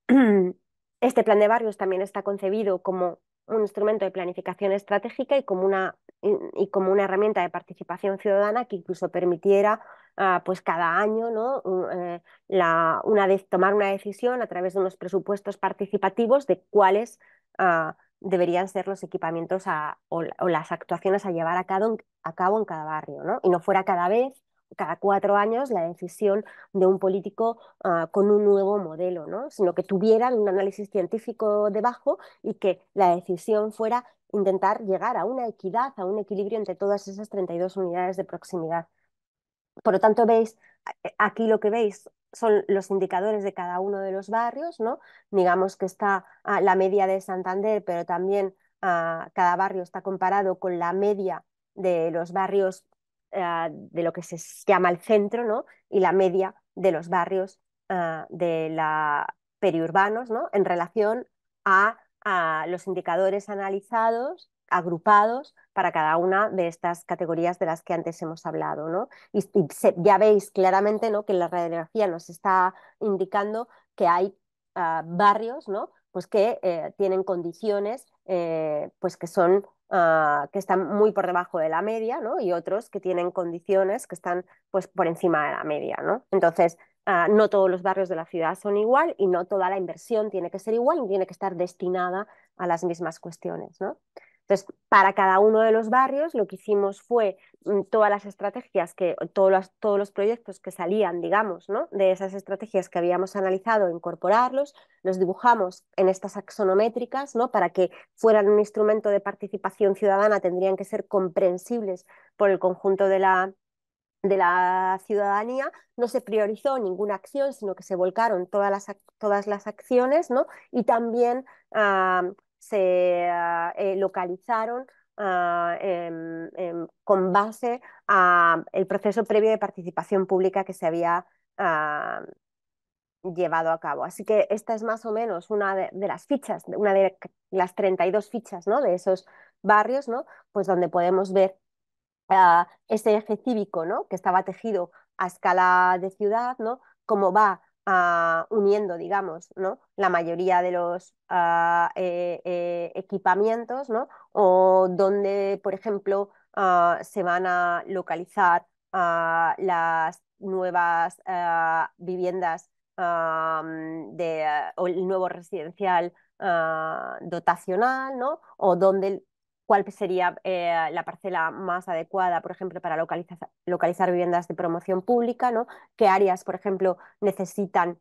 *clears throat* Este plan de barrios también está concebido como un instrumento de planificación estratégica y como una y como una herramienta de participación ciudadana que incluso permitiera ah, pues cada año ¿no? Eh, la, una tomar una decisión a través de unos presupuestos participativos de cuáles ah, deberían ser los equipamientos a, o, las actuaciones a llevar a, a cabo en cada barrio ¿no? y no fuera cada vez cada cuatro años la decisión de un político ah, con un nuevo modelo, ¿no? sino que tuvieran un análisis científico debajo y que la decisión fuera intentar llegar a una equidad, a un equilibrio entre todas esas 32 unidades de proximidad. Por lo tanto, veis, eh, aquí lo que veis son los indicadores de cada uno de los barrios, ¿no? Digamos que está ah, la media de Santander, pero también ah, cada barrio está comparado con la media de los barrios Ah, de lo que se llama el centro ¿no? y la media de los barrios ah, de la periurbanos ¿no? en relación a, los indicadores analizados, agrupados para cada una de estas categorías de las que antes hemos hablado. ¿no? Y, ya veis claramente ¿no? que la radiografía nos está indicando que hay ah, barrios ¿no? pues que eh, tienen condiciones eh, pues que son Ah, que están muy por debajo de la media, ¿no? Y otros que tienen condiciones que están pues, por encima de la media, Entonces, ah, no todos los barrios de la ciudad son igual y no toda la inversión tiene que ser igual y tiene que estar destinada a las mismas cuestiones, ¿no? Entonces, para cada uno de los barrios lo que hicimos fue mm, todas las estrategias que, todos los, todos los proyectos que salían, digamos, ¿no? de esas estrategias que habíamos analizado, incorporarlos, los dibujamos en estas axonométricas, ¿no? Para que fueran un instrumento de participación ciudadana, tendrían que ser comprensibles por el conjunto de la, de la ciudadanía, no se priorizó ninguna acción, sino que se volcaron todas las, todas las acciones, ¿no? Y también ah, se ah, eh, localizaron ah, con base al proceso previo de participación pública que se había ah, llevado a cabo. Así que esta es más o menos una de, las fichas, una de las 32 fichas ¿no? de esos barrios, ¿no? pues donde podemos ver ese eje cívico ¿no? que estaba tejido a escala de ciudad, ¿no? cómo va Ah, uniendo, digamos, ¿no? La mayoría de los ah, eh, eh, equipamientos, ¿no? O donde, por ejemplo, ah, se van a localizar las nuevas viviendas mm, de, o el nuevo residencial dotacional, O donde cuál sería eh, la parcela más adecuada, por ejemplo, para localizar, viviendas de promoción pública, ¿no? qué áreas, por ejemplo, necesitan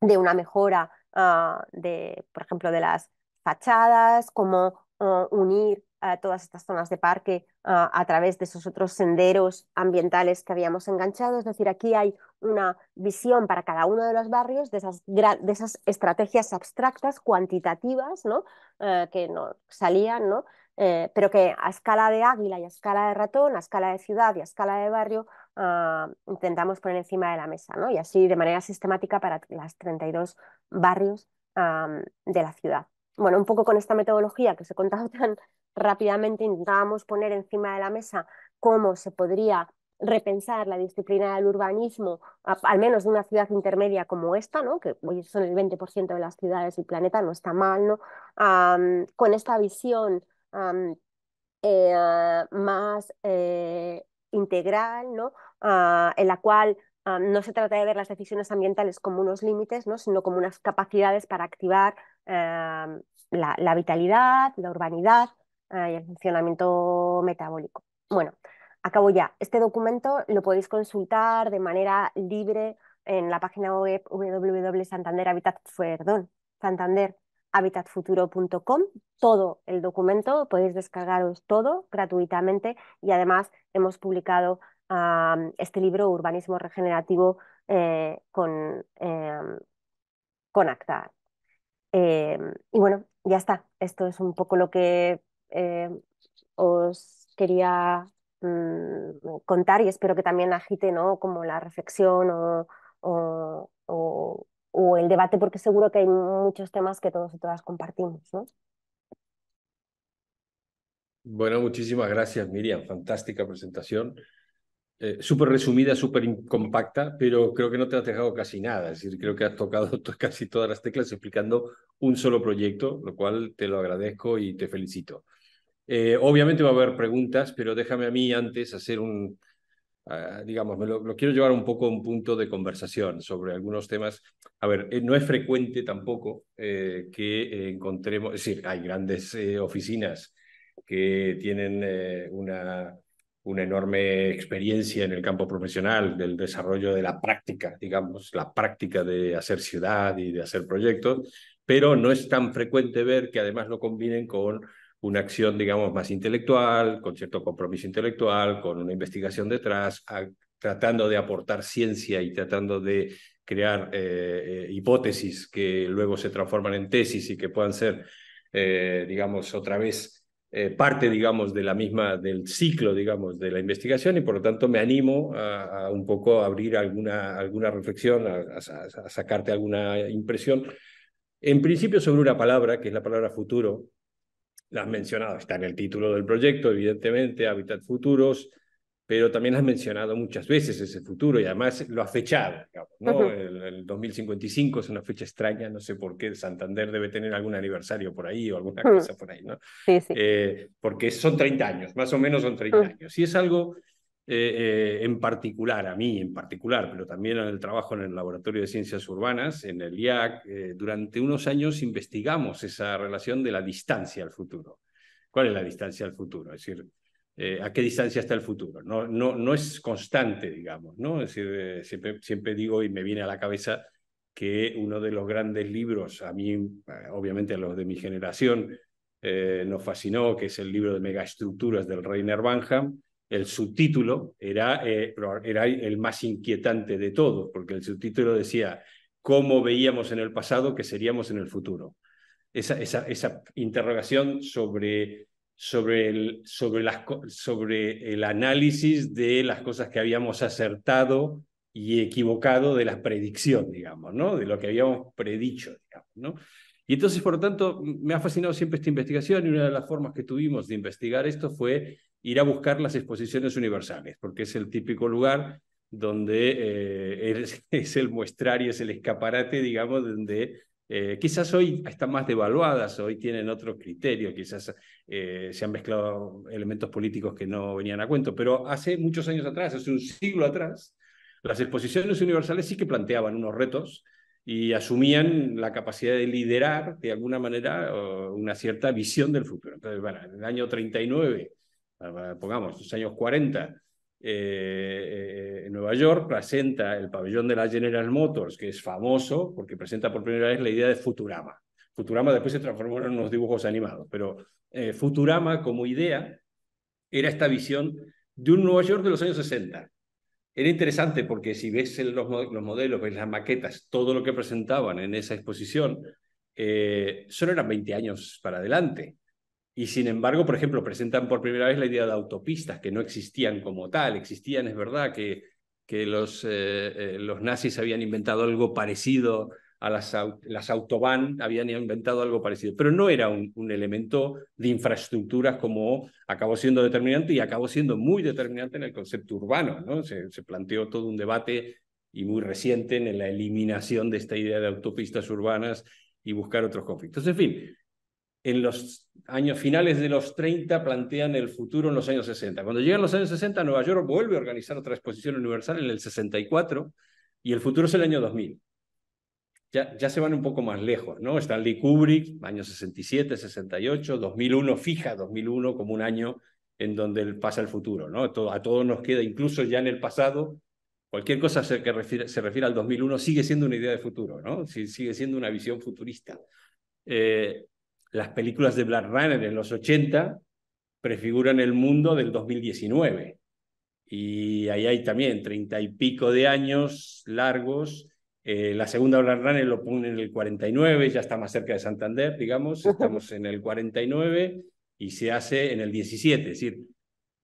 de una mejora, ah, de, por ejemplo, de las fachadas, cómo ah, unir todas estas zonas de parque ah, a través de esos otros senderos ambientales que habíamos enganchado. Es decir, aquí hay una visión para cada uno de los barrios de esas, de esas estrategias abstractas, cuantitativas, eh, que no salían, ¿no? Eh, pero que a escala de águila y a escala de ratón, a escala de ciudad y a escala de barrio, ah, intentamos poner encima de la mesa, ¿no? Y así de manera sistemática para las 32 barrios ah, de la ciudad. Bueno, un poco con esta metodología que os he contado *laughs* tan rápidamente, intentábamos poner encima de la mesa cómo se podría repensar la disciplina del urbanismo, al menos de una ciudad intermedia como esta, que hoy son el 20% de las ciudades del planeta, no está mal, ¿no? Ah, con esta visión eh, más eh, integral, ah, en la cual ah, no se trata de ver las decisiones ambientales como unos límites, sino como unas capacidades para activar la, vitalidad, la urbanidad ah, y el funcionamiento metabólico. Bueno, acabo ya. Este documento lo podéis consultar de manera libre en la página web www.santanderhabitat.org. Santander habitatfuturo.com, todo el documento, podéis descargaros todo gratuitamente y además hemos publicado este libro Urbanismo Regenerativo eh, con, em, con ACTA. Em, y bueno, ya está, esto es un poco lo que em, os quería mm, contar y espero que también agite ¿no? como la reflexión o o el debate, porque seguro que hay muchos temas que todos y todas compartimos, ¿no? Bueno, muchísimas gracias, Miriam. Fantástica presentación. Eh, súper resumida, súper compacta, pero creo que no te has dejado casi nada. Es decir, creo que has tocado *laughs* casi todas las teclas explicando un solo proyecto, lo cual te lo agradezco y te felicito. Eh, obviamente va a haber preguntas, pero déjame a mí antes hacer un, Ah, digamos, me lo, quiero llevar un poco a un punto de conversación sobre algunos temas. A ver, eh, no es frecuente tampoco eh, que eh, encontremos, es decir, hay grandes oficinas que tienen una, una enorme experiencia en el campo profesional del desarrollo de la práctica, digamos, la práctica de hacer ciudad y de hacer proyectos, pero no es tan frecuente ver que además lo combinen con una acción, digamos, más intelectual, con cierto compromiso intelectual, con una investigación detrás, tratando de aportar ciencia y tratando de crear eh, eh, hipótesis que luego se transforman en tesis y que puedan ser, eh, digamos, otra vez parte, digamos, de la misma, del ciclo, digamos, de la investigación y por lo tanto me animo a, un poco abrir alguna, alguna reflexión, a, sacarte alguna impresión. En principio sobre una palabra, que es la palabra futuro, la has mencionado, está en el título del proyecto, evidentemente, Hábitat Futuros, pero también has mencionado muchas veces ese futuro y además lo has fechado, ¿no? el, 2055 es una fecha extraña, no sé por qué, Santander debe tener algún aniversario por ahí o alguna cosa por ahí, ¿no? Sí, eh, porque son 30 años, más o menos son 30 años. Y es algo eh, eh, en particular, a mí en particular, pero también en el trabajo en el Laboratorio de Ciencias Urbanas, en el IAC, eh, durante unos años investigamos esa relación de la distancia al futuro. ¿Cuál es la distancia al futuro? Es decir, ¿a qué distancia está el futuro? No, no, no es constante, digamos, ¿no? Es decir, siempre, siempre digo y me viene a la cabeza que uno de los grandes libros, a mí, obviamente a los de mi generación, nos fascinó, que es el libro de megaestructuras del rey Banham, el subtítulo eh, era, el más inquietante de todos, porque el subtítulo decía cómo veíamos en el pasado que seríamos en el futuro. Esa, interrogación sobre, sobre, el, sobre, las, sobre el análisis de las cosas que habíamos acertado y equivocado de la predicción, digamos, ¿no? de lo que habíamos predicho. Digamos, ¿no? Y entonces, por lo tanto, me ha fascinado siempre esta investigación y una de las formas que tuvimos de investigar esto fue ir a buscar las exposiciones universales, porque es el típico lugar donde eh, es, *laughs* es, el muestrario, es el escaparate, digamos, donde eh, quizás hoy están más devaluadas, hoy tienen otro criterio, quizás eh, se han mezclado elementos políticos que no venían a cuento, pero hace muchos años atrás, hace un siglo atrás, las exposiciones universales sí que planteaban unos retos y asumían la capacidad de liderar, de alguna manera, una cierta visión del futuro. Entonces, bueno, en el año 39 pongamos, los años 40, eh, eh, Nueva York, presenta el pabellón de la General Motors, que es famoso porque presenta por primera vez la idea de Futurama. Futurama después se transformó en unos dibujos animados, pero eh, Futurama como idea era esta visión de un Nueva York de los años 60. Era interesante porque si ves los, modelos, las maquetas, todo lo que presentaban en esa exposición, solo eran 20 años para adelante. Y sin embargo, por ejemplo, presentan por primera vez la idea de autopistas, que no existían como tal, existían, es verdad, que, que los, eh, eh, los nazis habían inventado algo parecido a las, las autobahn, habían inventado algo parecido, pero no era un, elemento de infraestructuras como acabó siendo determinante y acabó siendo muy determinante en el concepto urbano, ¿no? Se, se planteó todo un debate y muy reciente en la eliminación de esta idea de autopistas urbanas y buscar otros conflictos. En fin, en los años finales de los 30 plantean el futuro en los años 60. Cuando llegan los años 60, Nueva York vuelve a organizar otra exposición universal en el 64 y el futuro es el año 2000. Ya, ya se van un poco más lejos, ¿no? Stanley Kubrick, año 67, 68, 2001, fija 2001 como un año en donde pasa el futuro, ¿no? Todo, a todos nos queda, incluso ya en el pasado, cualquier cosa que se refiere al 2001 sigue siendo una idea de futuro, ¿no? sigue siendo una visión futurista. Eh, las películas de Black Runner en los 80 prefiguran el mundo del 2019. Y ahí hay también treinta y pico de años largos. Eh, la segunda Black Runner lo pone en el 49, ya está más cerca de Santander, digamos, *laughs* estamos en el 49 y se hace en el 17. Es decir,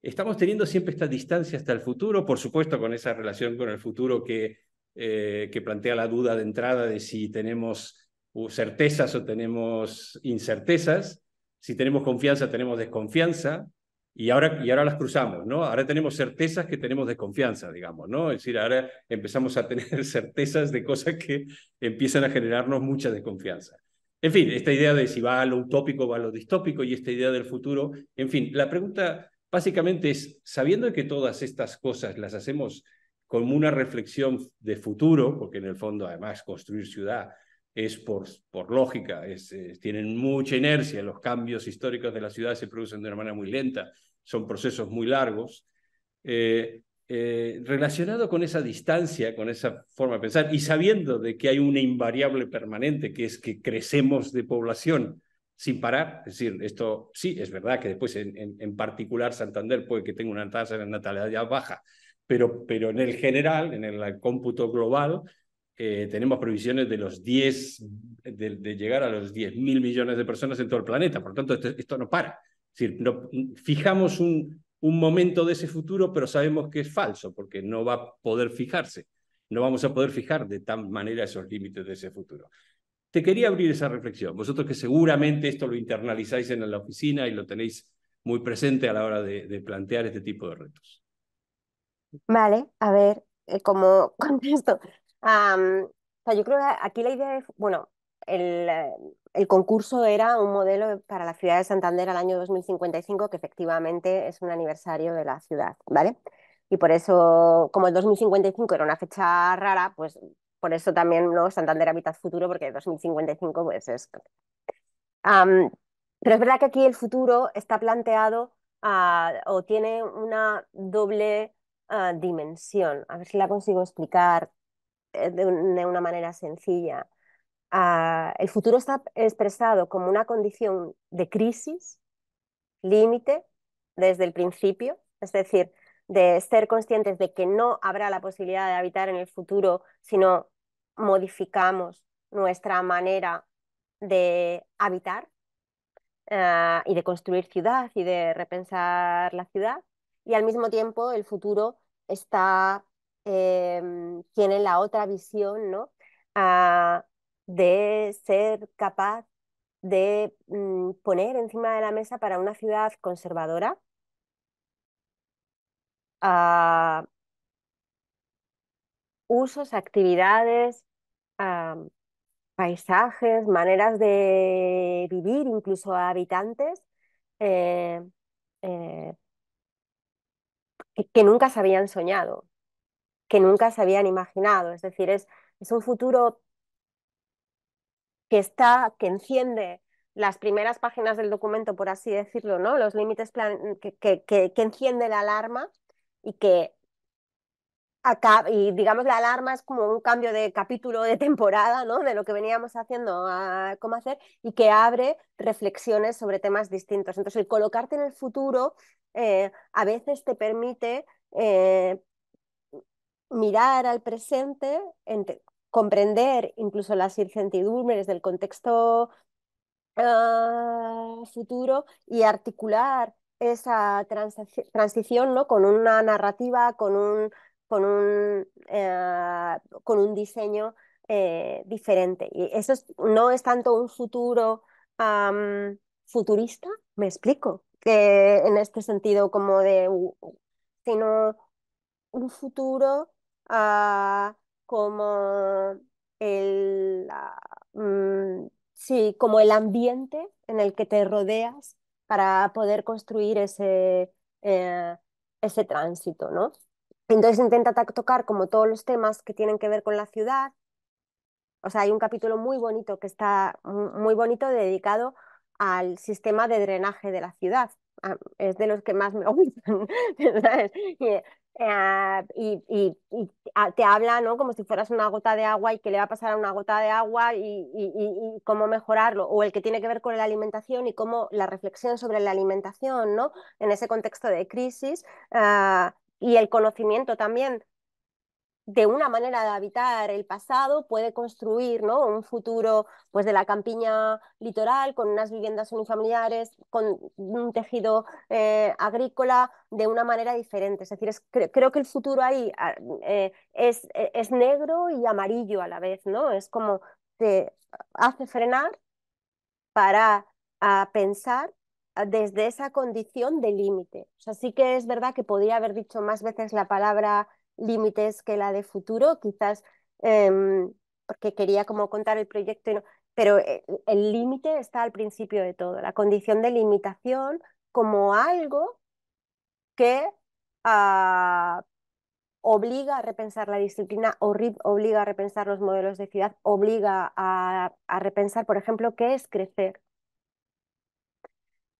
estamos teniendo siempre esta distancia hasta el futuro, por supuesto con esa relación con el futuro que, eh, que plantea la duda de entrada de si tenemos certezas o tenemos incertezas, si tenemos confianza tenemos desconfianza, y ahora, y ahora las cruzamos, ¿no? Ahora tenemos certezas que tenemos desconfianza, digamos, ¿no? Es decir, ahora empezamos a tener *laughs* certezas de cosas que empiezan a generarnos mucha desconfianza. En fin, esta idea de si va a lo utópico, va a lo distópico, y esta idea del futuro, en fin, la pregunta básicamente es, sabiendo que todas estas cosas las hacemos como una reflexión de futuro, porque en el fondo además construir ciudad es por, por lógica, tienen mucha inercia, los cambios históricos de la ciudad se producen de una manera muy lenta, son procesos muy largos. Eh, eh, relacionado con esa distancia, con esa forma de pensar, y sabiendo de que hay una invariable permanente, que es que crecemos de población sin parar, es decir, esto sí, es verdad que después en, particular Santander puede que tenga una tasa de natalidad ya baja, pero, pero en el general, en el cómputo global, eh, tenemos previsiones de, los 10, de, llegar a los 10 mil millones de personas en todo el planeta. Por lo tanto, esto, no para. decir, no, fijamos un, un momento de ese futuro, pero sabemos que es falso, porque no va a poder fijarse. No vamos a poder fijar de tal manera esos límites de ese futuro. Te quería abrir esa reflexión. Vosotros que seguramente esto lo internalizáis en la oficina y lo tenéis muy presente a la hora de, plantear este tipo de retos. Vale, a ver, eh, como *laughs* con contesto? sea, yo creo que aquí la idea es, bueno, el, eh, concurso era un modelo para la ciudad de Santander al año 2055, que efectivamente es un aniversario de la ciudad, ¿vale? Y por eso, como el 2055 era una fecha rara, pues por eso también ¿no? Santander Habitat Futuro, porque el 2055 pues es... pero es verdad que aquí el futuro está planteado ah, o tiene una doble ah, dimensión. A ver si la consigo explicar eh, de, una manera sencilla. Ah, el futuro está expresado como una condición de crisis, límite, desde el principio, es decir, de ser conscientes de que no habrá la posibilidad de habitar en el futuro si no modificamos nuestra manera de habitar ah, y de construir ciudad y de repensar la ciudad. Y al mismo tiempo el futuro está eh, em, tienen la otra visión, ¿no? Ah, de ser capaz de mm, poner encima de la mesa para una ciudad conservadora ah, usos, actividades, ah, paisajes, maneras de vivir, incluso a habitantes eh, eh, que nunca se habían soñado, que nunca se habían imaginado. Es decir, es, es un futuro que está, que enciende las primeras páginas del documento, por así decirlo, ¿no? Los límites que, que, enciende la alarma y que acá, y digamos la alarma es como un cambio de capítulo de temporada, ¿no? De lo que veníamos haciendo a cómo hacer y que abre reflexiones sobre temas distintos. Entonces, el colocarte en el futuro eh, a veces te permite eh, mirar al presente, comprender incluso las incertidumbres del contexto ah, futuro y articular esa transición ¿no? con una narrativa, con un, con un, eh, con un diseño eh, diferente. Y eso no es tanto un futuro futurista, me explico, que en este sentido como de, sino un futuro Ah como el, ah, mm, sí, como el ambiente en el que te rodeas para poder construir ese, eh, ese tránsito, ¿no? Entonces intenta tocar como todos los temas que tienen que ver con la ciudad. O sea, hay un capítulo muy bonito que está muy bonito dedicado al sistema de drenaje de la ciudad. Ah, es de los que más me *laughs* gustan. Eh, y, te habla ¿no? como si fueras una gota de agua y qué le va a pasar a una gota de agua y, cómo mejorarlo, o el que tiene que ver con la alimentación y cómo la reflexión sobre la alimentación ¿no? en ese contexto de crisis eh, y el conocimiento también de una manera de habitar el pasado puede construir ¿no? un futuro pues, de la campiña litoral con unas viviendas unifamiliares, con un tejido eh, agrícola de una manera diferente. Es decir, creo que el futuro ahí ah, eh, es, e-, es, negro y amarillo a la vez, ¿no? Es como se hace frenar para a pensar ah, desde esa condición de límite. O sea, sí que es verdad que podría haber dicho más veces la palabra límites que la de futuro, quizás em, porque quería como contar el proyecto, pero eh, el límite está al principio de todo, la condición de limitación como algo que ah, obliga a repensar la disciplina, obliga a repensar los modelos de ciudad, obliga a, a repensar, por ejemplo, qué es crecer,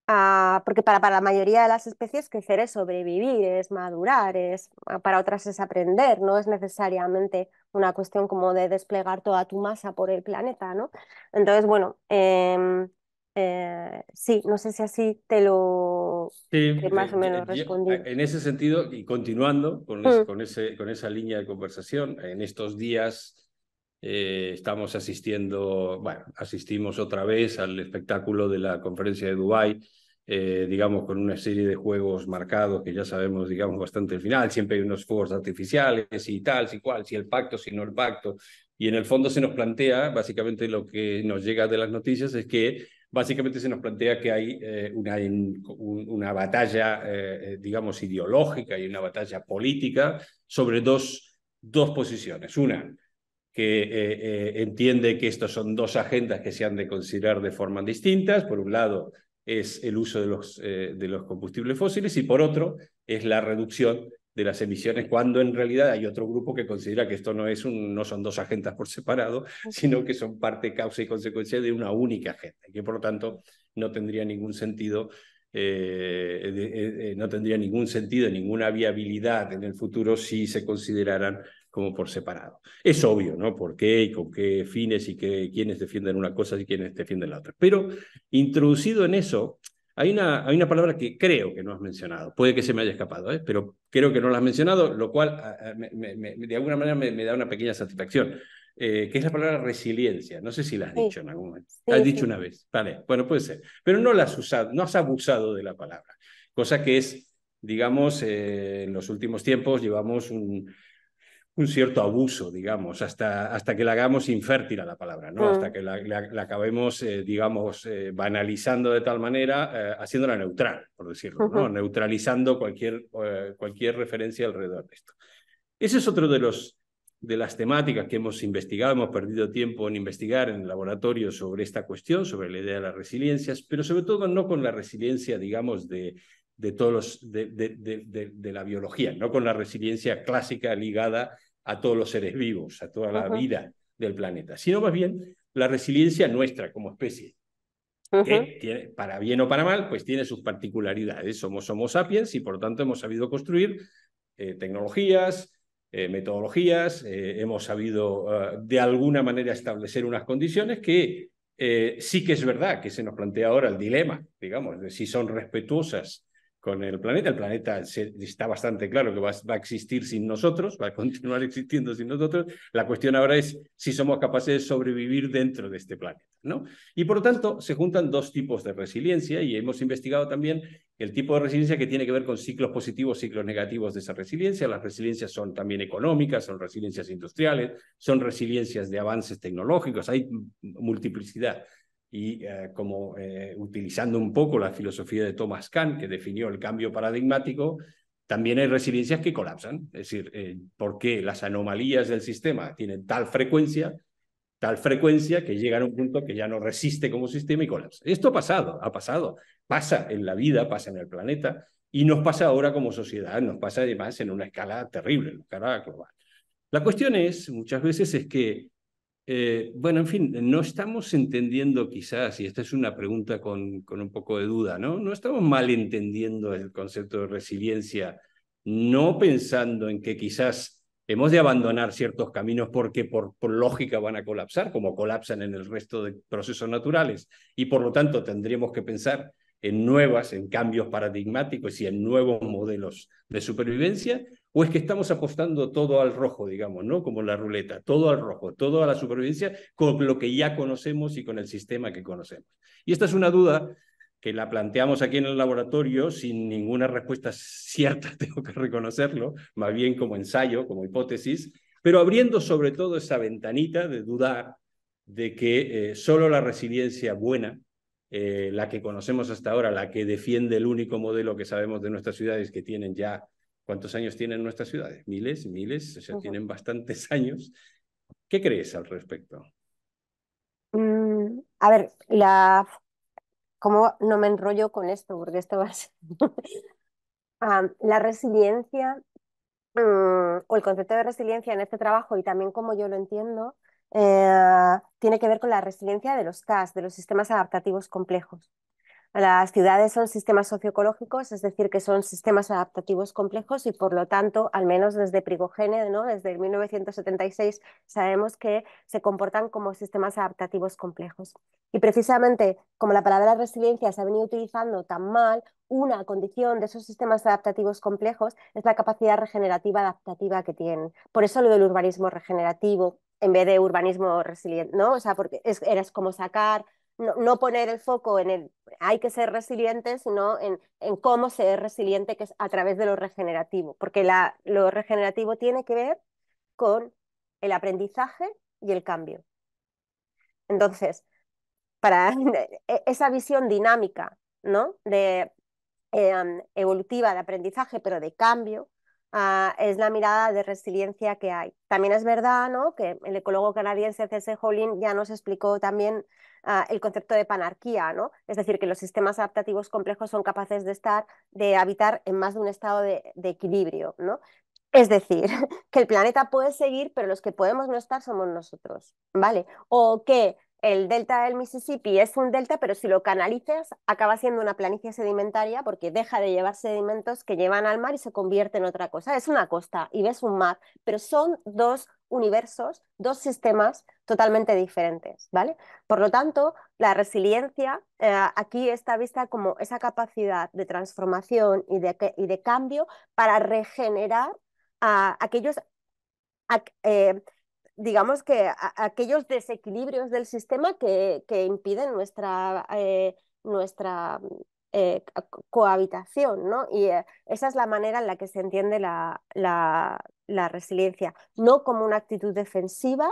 Ah, porque para, la mayoría de las especies crecer es sobrevivir, es madurar, es, ah, para otras es aprender, no es necesariamente una cuestión como de desplegar toda tu masa por el planeta, ¿no? Entonces, bueno, em, eh, sí, no sé si así te lo más o eh, menos En ese sentido, y continuando mm. con, ese, con esa línea de conversación, en estos días eh, estamos asistiendo, bueno, asistimos otra vez al espectáculo de la conferencia de Dubái, eh, digamos, con una serie de juegos marcados que ya sabemos, digamos, bastante el final. Siempre hay unos fuegos artificiales y tal, si cual, si el pacto, si no el pacto. Y en el fondo se nos plantea, básicamente lo que nos llega de las noticias es que básicamente se nos plantea que hay eh, una, una, batalla, digamos, ideológica y una batalla política sobre dos, dos posiciones. Una, que eh, eh, entiende que estas son dos agendas que se han de considerar de formas distintas. Por un lado es el uso de los, eh, de los combustibles fósiles y por otro es la reducción de las emisiones, cuando en realidad hay otro grupo que considera que esto no, es un, no son dos agendas por separado, sino que son parte, causa y consecuencia de una única agenda, y que por lo tanto no tendría ningún sentido no tendría ningún sentido, ninguna viabilidad en el futuro si se consideraran como por separado. Es obvio, ¿no? ¿Por qué y con qué fines y qué, quiénes defienden una cosa y quiénes defienden la otra? Pero introducido en eso, hay una, hay una palabra que creo que no has mencionado, puede que se me haya escapado, ¿eh? pero creo que no la has mencionado, lo cual de alguna manera me, da una pequeña satisfacción, eh, que es la palabra resiliencia. No sé si la has dicho en algún momento. La has dicho una vez, vale, bueno, puede ser, pero no la has usado, no has abusado de la palabra, cosa que es, digamos, eh, en los últimos tiempos llevamos un un cierto abuso, digamos, hasta, hasta que la hagamos infértil a la palabra, ¿no? Hasta mm. que la, acabemos, eh, digamos, eh, banalizando de tal manera, eh, haciéndola neutral, por decirlo, *laughs* Neutralizando cualquier, cualquier referencia alrededor de esto. Ese es otro de los de las temáticas que hemos investigado, hemos perdido tiempo en investigar en el laboratorio sobre esta cuestión, sobre la idea de las resiliencias, pero sobre todo no con la resiliencia, digamos, de, de, todos los, de, la biología, no con la resiliencia clásica ligada a todos los seres vivos, a toda la vida del planeta, sino más bien la resiliencia nuestra como especie, que para bien o para mal, pues tiene sus particularidades. Somos Homo sapiens y por tanto hemos sabido construir eh, tecnologías, eh, metodologías, eh, hemos sabido de alguna manera establecer unas condiciones que sí que es verdad que se nos plantea ahora el dilema, digamos, de si son respetuosas con el planeta. El planeta está bastante claro que va, a existir sin nosotros, va a continuar *laughs* existiendo sin nosotros. La cuestión ahora es si somos capaces de sobrevivir dentro de este planeta. ¿no? Y por lo tanto, se juntan dos tipos de resiliencia y hemos investigado también el tipo de resiliencia que tiene que ver con ciclos positivos, ciclos negativos de esa resiliencia. Las resiliencias son también económicas, son resiliencias industriales, son resiliencias de avances tecnológicos, hay multiplicidad y eh, como eh, utilizando un poco la filosofía de Thomas Kahn, que definió el cambio paradigmático, también hay residencias que colapsan. Es decir, eh, porque las anomalías del sistema tienen tal frecuencia, tal frecuencia que llegan a un punto que ya no resiste como sistema y colapsa? Esto ha pasado, ha pasado. Pasa en la vida, pasa en el planeta y nos pasa ahora como sociedad, nos pasa además en una escala terrible, en una escala global. La cuestión es, muchas veces, es que eh, bueno, en fin, no estamos entendiendo quizás, y esta es una pregunta con, un poco de duda, ¿no? No estamos mal entendiendo el concepto de resiliencia, no pensando en que quizás hemos de abandonar ciertos caminos porque por, por lógica van a colapsar, como colapsan en el resto de procesos naturales, y por lo tanto tendríamos que pensar en nuevas, en cambios paradigmáticos y en nuevos modelos de supervivencia, ¿O es que estamos apostando todo al rojo, digamos, ¿no? Como la ruleta, todo al rojo, todo a la supervivencia con lo que ya conocemos y con el sistema que conocemos? Y esta es una duda que la planteamos aquí en el laboratorio sin ninguna respuesta cierta, *laughs* tengo que reconocerlo, más bien como ensayo, como hipótesis, pero abriendo sobre todo esa ventanita de dudar de que eh, solo la resiliencia buena, eh, la que conocemos hasta ahora, la que defiende el único modelo que sabemos de nuestras ciudades que tienen ya ¿Cuántos años tienen nuestras ciudades? Miles, miles, o sea, tienen bastantes *laughs* años. ¿Qué crees al respecto? Mm, a ver, la... ¿cómo no me enrollo con esto? Porque esto va a ser... *laughs* Ah, la resiliencia mm, o el concepto de resiliencia en este trabajo y también como yo lo entiendo, eh, tiene que ver con la resiliencia de los CAS, de los sistemas adaptativos complejos. Las ciudades son sistemas socioecológicos, es decir, que son sistemas adaptativos complejos y por lo tanto, al menos desde Prigogene, desde 1976, sabemos que se comportan como sistemas adaptativos complejos. Y precisamente, como la palabra resiliencia se ha venido utilizando tan mal, una condición de esos sistemas adaptativos complejos es la capacidad regenerativa adaptativa que tienen. Por eso lo del urbanismo regenerativo en vez de urbanismo resiliente, ¿no? O sea, porque es, como sacar no, poner el foco en el hay que ser resiliente, sino en, en cómo ser resiliente, que es a través de lo regenerativo, porque la, lo regenerativo tiene que ver con el aprendizaje y el cambio. Entonces, para *laughs* e, esa visión dinámica, ¿no? De em, evolutiva de aprendizaje, pero de cambio, Ah, es la mirada de resiliencia que hay. También es verdad ¿no? que el ecólogo canadiense C.C. Holling ya nos explicó también ah, el concepto de panarquía, ¿no? Es decir, que los sistemas adaptativos complejos son capaces de estar, de habitar en más de un estado de, equilibrio, ¿no? Es decir, *laughs* que el planeta puede seguir, pero los que podemos no estar somos nosotros, ¿vale? O que el delta del Mississippi es un delta, pero si lo canalizas, acaba siendo una planicie sedimentaria porque deja de llevar sedimentos que llevan al mar y se convierte en otra cosa. Es una costa y ves un mar, pero son dos universos, dos sistemas totalmente diferentes, ¿vale? Por lo tanto, la resiliencia eh, aquí está vista como esa capacidad de transformación y de, cambio para regenerar a aquellos... Eh, digamos que aquellos desequilibrios del sistema que, impiden nuestra, eh, eh, cohabitación, ¿no? Y eh, esa es la manera en la que se entiende la, resiliencia, no como una actitud defensiva,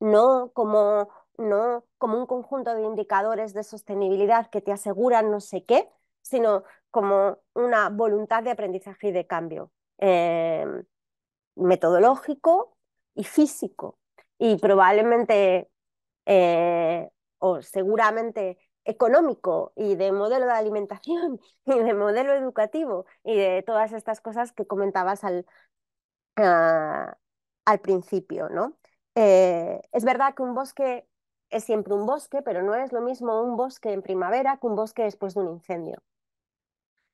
no como, un conjunto de indicadores de sostenibilidad que te aseguran no sé qué, sino como una voluntad de aprendizaje y de cambio em, metodológico y físico y probablemente eh, o seguramente económico y de modelo de alimentación *laughs* y de modelo educativo y de todas estas cosas que comentabas al, ah, al principio, ¿no? Eh, es verdad que un bosque es siempre un bosque, pero no es lo mismo un bosque en primavera que un bosque después de un incendio.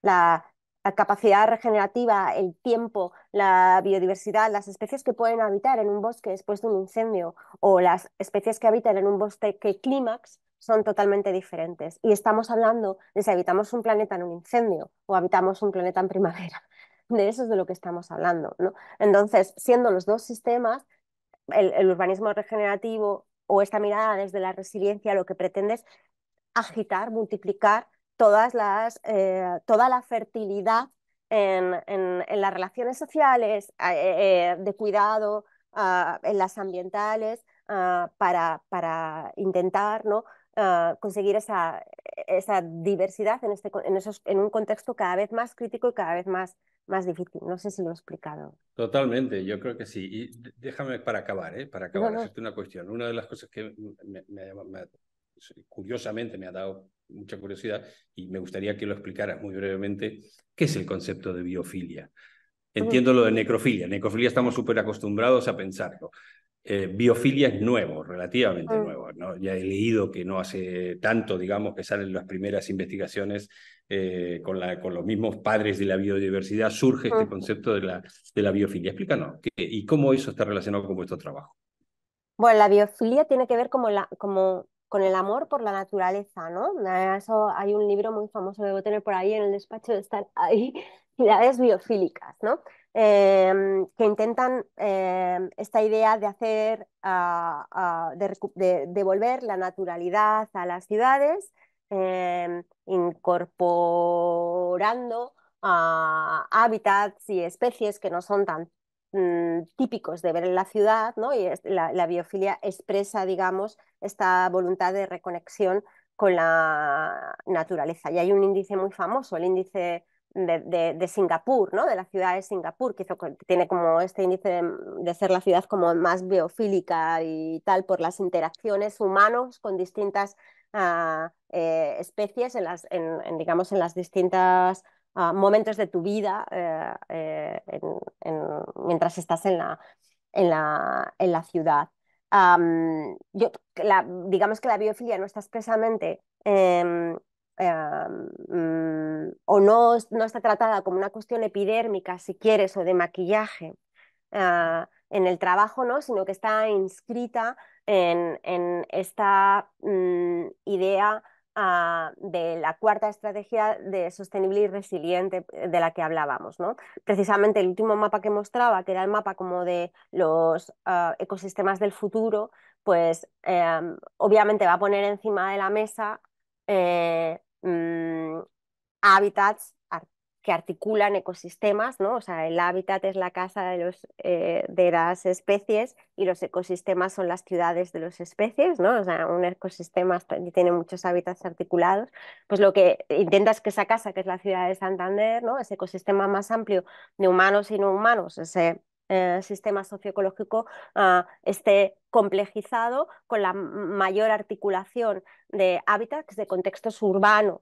La, la capacidad regenerativa, el tiempo, la biodiversidad, las especies que pueden habitar en un bosque después de un incendio o las especies que habitan en un bosque que clímax son totalmente diferentes. Y estamos hablando de si habitamos un planeta en un incendio o habitamos un planeta en primavera. *laughs* De eso es de lo que estamos hablando. ¿no? Entonces, siendo los dos sistemas, el, el urbanismo regenerativo o esta mirada desde la resiliencia lo que pretende es agitar, multiplicar las, eh, toda la fertilidad en, las relaciones sociales, eh, eh, de cuidado, ah, en las ambientales, ah, para, para, intentar ¿no? Ah, conseguir esa, diversidad en, este, esos, en un contexto cada vez más crítico y cada vez más, más difícil. No sé si lo he explicado. Totalmente, yo creo que sí. Y déjame para acabar, ¿eh? para acabar, una cuestión. Una de las cosas que me, me, curiosamente me ha dado mucha curiosidad y me gustaría que lo explicaras muy brevemente, ¿qué es el concepto de biofilia? Entiendo lo de necrofilia. Necrofilia estamos súper acostumbrados a pensarlo. Eh, biofilia es nuevo, relativamente mm. nuevo. Ya he leído que no hace tanto, digamos, que salen las primeras investigaciones eh, con, los mismos padres de la biodiversidad, surge este mm. concepto de la, biofilia. Explícanos, ¿y cómo eso está relacionado con vuestro trabajo? Bueno, la biofilia tiene que ver como, la, como con el amor por la naturaleza, ¿no? Ah, eso hay un libro muy famoso que debo tener por ahí en el despacho de estar *laughs* ahí, ciudades biofílicas, ¿no? Em, que intentan em, esta idea de hacer, ah, ah, de, devolver la naturalidad a las ciudades, em, incorporando hábitats y especies que no son tan Mm, típicos de ver en la ciudad, ¿no? Y la, biofilia expresa, digamos, esta voluntad de reconexión con la naturaleza. Y hay un índice muy famoso, el índice de, Singapur, ¿no? De la ciudad de Singapur, que, tiene como este índice de, ser la ciudad como más biofílica y tal por las interacciones humanos con distintas ah, eh, especies en las, digamos, en las distintas Ah, momentos de tu vida eh, eh, mientras estás en la, ciudad. yo, digamos que la biofilia no está expresamente em, mm, o no, está tratada como una cuestión epidérmica, si quieres, o de maquillaje ah, en el trabajo, ¿no? sino que está inscrita en, esta mm, idea Ah, de la cuarta estrategia de sostenible y resiliente eh, de la que hablábamos. ¿no? Precisamente el último mapa que mostraba, que era el mapa como de los ah, ecosistemas del futuro, pues em, obviamente va a poner encima de la mesa eh, mm, hábitats que articulan ecosistemas, ¿no? O sea, el hábitat es la casa de, los, eh, de las especies y los ecosistemas son las ciudades de las especies, ¿no? O sea, un ecosistema tiene muchos hábitats articulados. Pues lo que intenta es que esa casa, que es la ciudad de Santander, ¿no? Ese ecosistema más amplio de humanos y no humanos, ese eh, sistema socioecológico ah, esté complejizado con la mayor articulación de hábitats de contextos urbanos,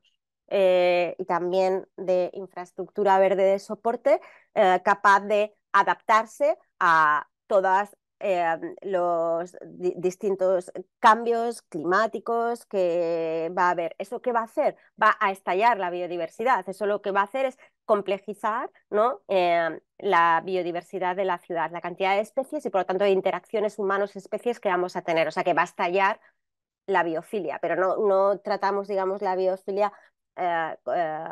eh, y también de infraestructura verde de soporte eh, capaz de adaptarse a todos eh, los distintos cambios climáticos que va a haber. ¿Eso qué va a hacer? Va a estallar la biodiversidad. Eso lo que va a hacer es complejizar la biodiversidad de la ciudad, la cantidad de especies y por lo tanto de interacciones humanos-especies que vamos a tener. O sea que va a estallar la biofilia, pero no, no tratamos, digamos, la biofilia eh, eh,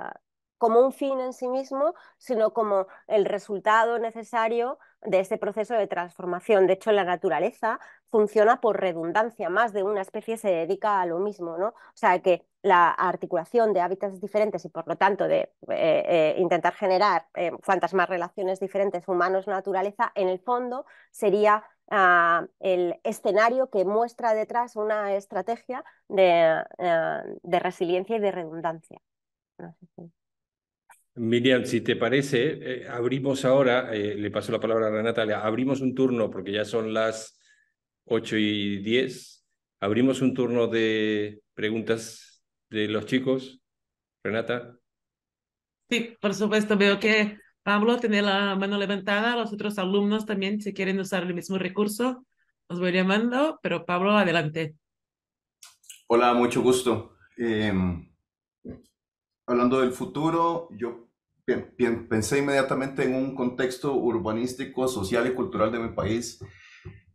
como un fin en sí mismo, sino como el resultado necesario de este proceso de transformación. De hecho, la naturaleza funciona por redundancia, más de una especie se dedica a lo mismo, ¿no? O sea que la articulación de hábitats diferentes y por lo tanto de eh, intentar generar cuantas más relaciones diferentes humanos-naturaleza, en el fondo sería el escenario que muestra detrás una estrategia de, eh, resiliencia y de redundancia. si... Miriam, si te parece, eh, abrimos ahora, eh, le paso la palabra a Renata, abrimos un turno porque ya son las 8 y 10, abrimos un turno de preguntas de los chicos. Renata. Sí, por supuesto, veo que Pablo tiene la mano levantada, los otros alumnos también, si quieren usar el mismo recurso, os voy llamando, pero Pablo, adelante. Hola, mucho gusto. Em, hablando del futuro, yo pensé inmediatamente en un contexto urbanístico, social y cultural de mi país,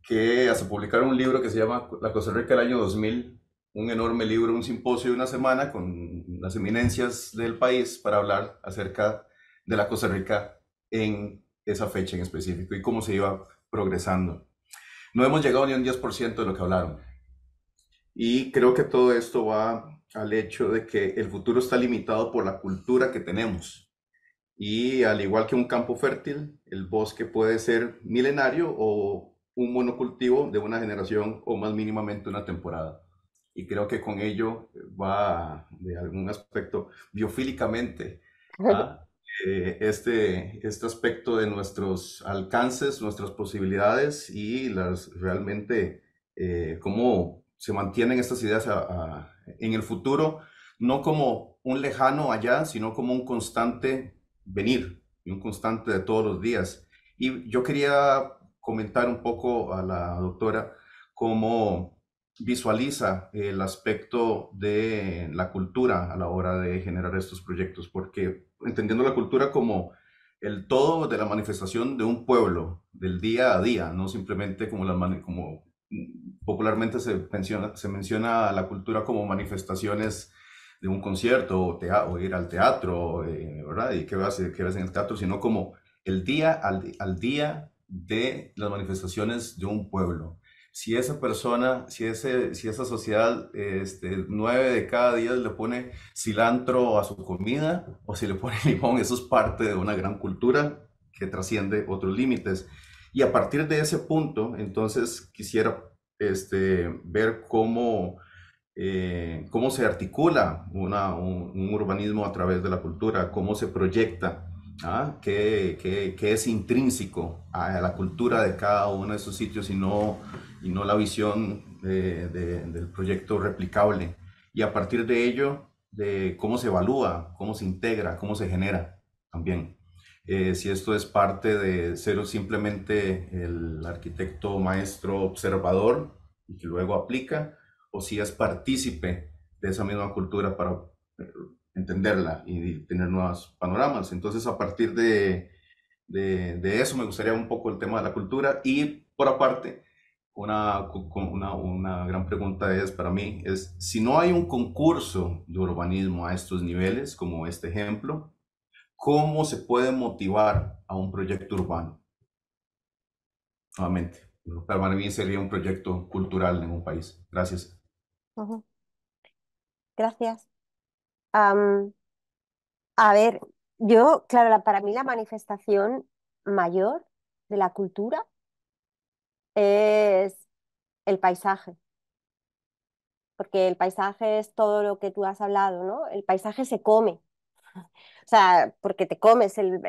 que hace publicar un libro que se llama La Costa Rica del año 2000, un enorme libro, un simposio de una semana con las eminencias del país para hablar acerca de la Costa Rica en esa fecha en específico y cómo se iba progresando. No hemos llegado ni a un 10% de lo que hablaron. Y creo que todo esto va al hecho de que el futuro está limitado por la cultura que tenemos. Y al igual que un campo fértil, el bosque puede ser milenario o un monocultivo de una generación o más mínimamente una temporada. Y creo que con ello va de algún aspecto biofílicamente a eh, este, este aspecto de nuestros alcances, nuestras posibilidades y las realmente eh, cómo se mantienen estas ideas en el futuro, no como un lejano allá, sino como un constante venir, y un constante de todos los días. Y yo quería comentar un poco a la doctora cómo visualiza el aspecto de la cultura a la hora de generar estos proyectos, porque entendiendo la cultura como el todo de la manifestación de un pueblo, del día a día, no simplemente como, la, como popularmente se menciona, se menciona la cultura como manifestaciones de un concierto o, o ir al teatro, eh, ¿verdad? Y qué vas, qué vas en el teatro, sino como el día al día de las manifestaciones de un pueblo si esa persona, si, ese, si esa sociedad, este, nueve de cada diez le pone cilantro a su comida o si le pone *laughs* limón, eso es parte de una gran cultura que trasciende otros límites. Y a partir de ese punto, entonces quisiera este, ver cómo, eh, cómo se articula un urbanismo a través de la cultura, cómo se proyecta ¿Ah? que, es intrínseco a la cultura de cada uno de esos sitios y no, y no la visión del proyecto replicable. Y a partir de ello, de cómo se evalúa, cómo se integra, cómo se genera también. Eh, si esto es parte de ser simplemente el arquitecto maestro observador y que luego aplica, o si es partícipe de esa misma cultura para entenderla y tener nuevos panoramas. Entonces, a partir de, de, eso, me gustaría un poco el tema de la cultura. Y por aparte, una, una, una gran pregunta es para mí, es si no hay un concurso de urbanismo a estos niveles, como este ejemplo, ¿cómo se puede motivar a un proyecto urbano? Nuevamente, para mí sería un proyecto cultural en un país. Gracias. Gracias a ver, yo, claro, para mí la manifestación mayor de la cultura es el paisaje. Porque el paisaje es todo lo que tú has hablado, ¿no? El paisaje se come. *laughs* O sea, porque te comes el,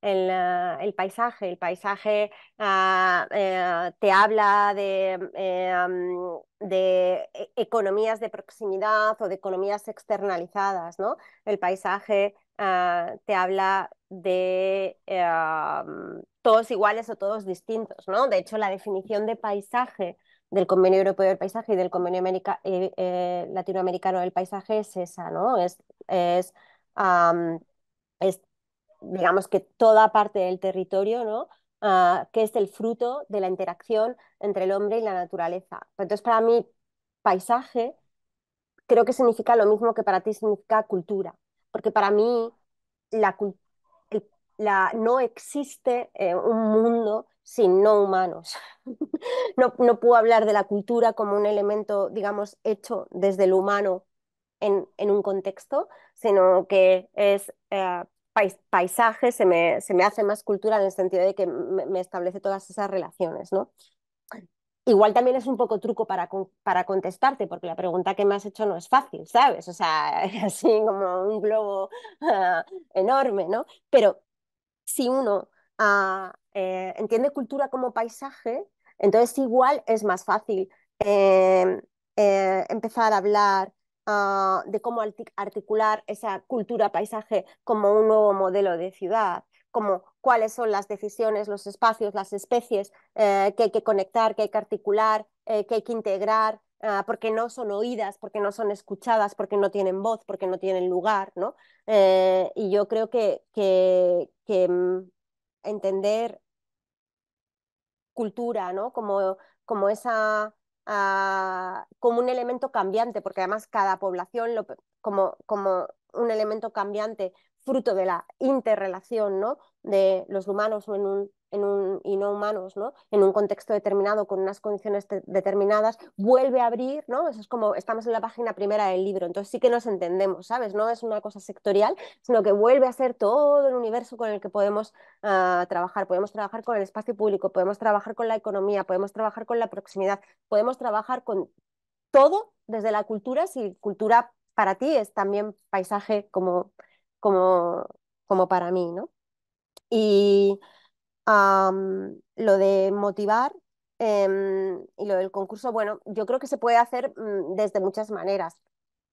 el, el paisaje. El paisaje ah, eh, te habla de, mm, eh, de e, economías de proximidad o de economías externalizadas, ¿no? El paisaje ah, te habla de eh, todos iguales o todos distintos, ¿no? De hecho, la definición de paisaje del Convenio Europeo del Paisaje y del Convenio Latinoamericano del Paisaje es esa, ¿no? Es, es, es digamos que toda parte del territorio, ¿no? Ah, que es el fruto de la interacción entre el hombre y la naturaleza. Entonces, para mí, paisaje creo que significa lo mismo que para ti significa cultura, porque para mí la, no existe eh, un mundo sin no humanos. *laughs* no, puedo hablar de la cultura como un elemento, digamos, hecho desde lo humano en, un contexto, sino que es eh, paisaje, se me, hace más cultura en el sentido de que me, establece todas esas relaciones, ¿no? Igual también es un poco truco para, contestarte, porque la pregunta que me has hecho no es fácil, ¿sabes? O sea, *laughs* así como un globo ah, enorme, ¿no? Pero si uno ah, eh, entiende cultura como paisaje, entonces igual es más fácil em, eh, empezar a hablar Ah, de cómo articular esa cultura paisaje como un nuevo modelo de ciudad, como cuáles son las decisiones, los espacios, las especies eh, que hay que conectar, que hay que articular, eh, que hay que integrar, ah, porque no son oídas, porque no son escuchadas, porque no tienen voz, porque no tienen lugar, ¿no? Eh, y yo creo que, que, que mm, entender cultura, ¿no? Como, como esa como un elemento cambiante, porque además cada población lo, como, como un elemento cambiante fruto de la interrelación ¿no? de los humanos en un un, y no humanos, ¿no? En un contexto determinado, con unas condiciones determinadas, vuelve a abrir, ¿no? Eso es como, estamos en la página primera del libro, entonces sí que nos entendemos, ¿sabes? No es una cosa sectorial, sino que vuelve a ser todo el universo con el que podemos ah, trabajar. Podemos trabajar con el espacio público, podemos trabajar con la economía, podemos trabajar con la proximidad, podemos trabajar con todo desde la cultura, si cultura para ti es también paisaje como, como, como para mí, ¿no? Y lo de motivar em, y lo del concurso, bueno, yo creo que se puede hacer mm, desde muchas maneras.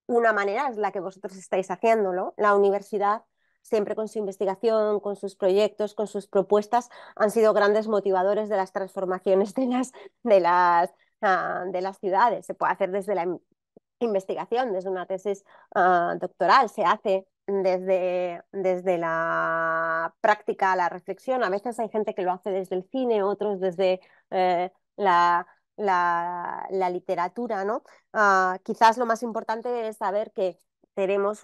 Una manera es la que vosotros estáis haciéndolo. La universidad, siempre con su investigación, con sus proyectos, con sus propuestas, han sido grandes motivadores de las transformaciones de las, de las, ah, de las ciudades. Se puede hacer desde la investigación, desde una tesis ah, doctoral, se hace desde, desde la práctica a la reflexión. A veces hay gente que lo hace desde el cine, otros desde eh, la, literatura. ¿no? Ah, quizás lo más importante es saber que tenemos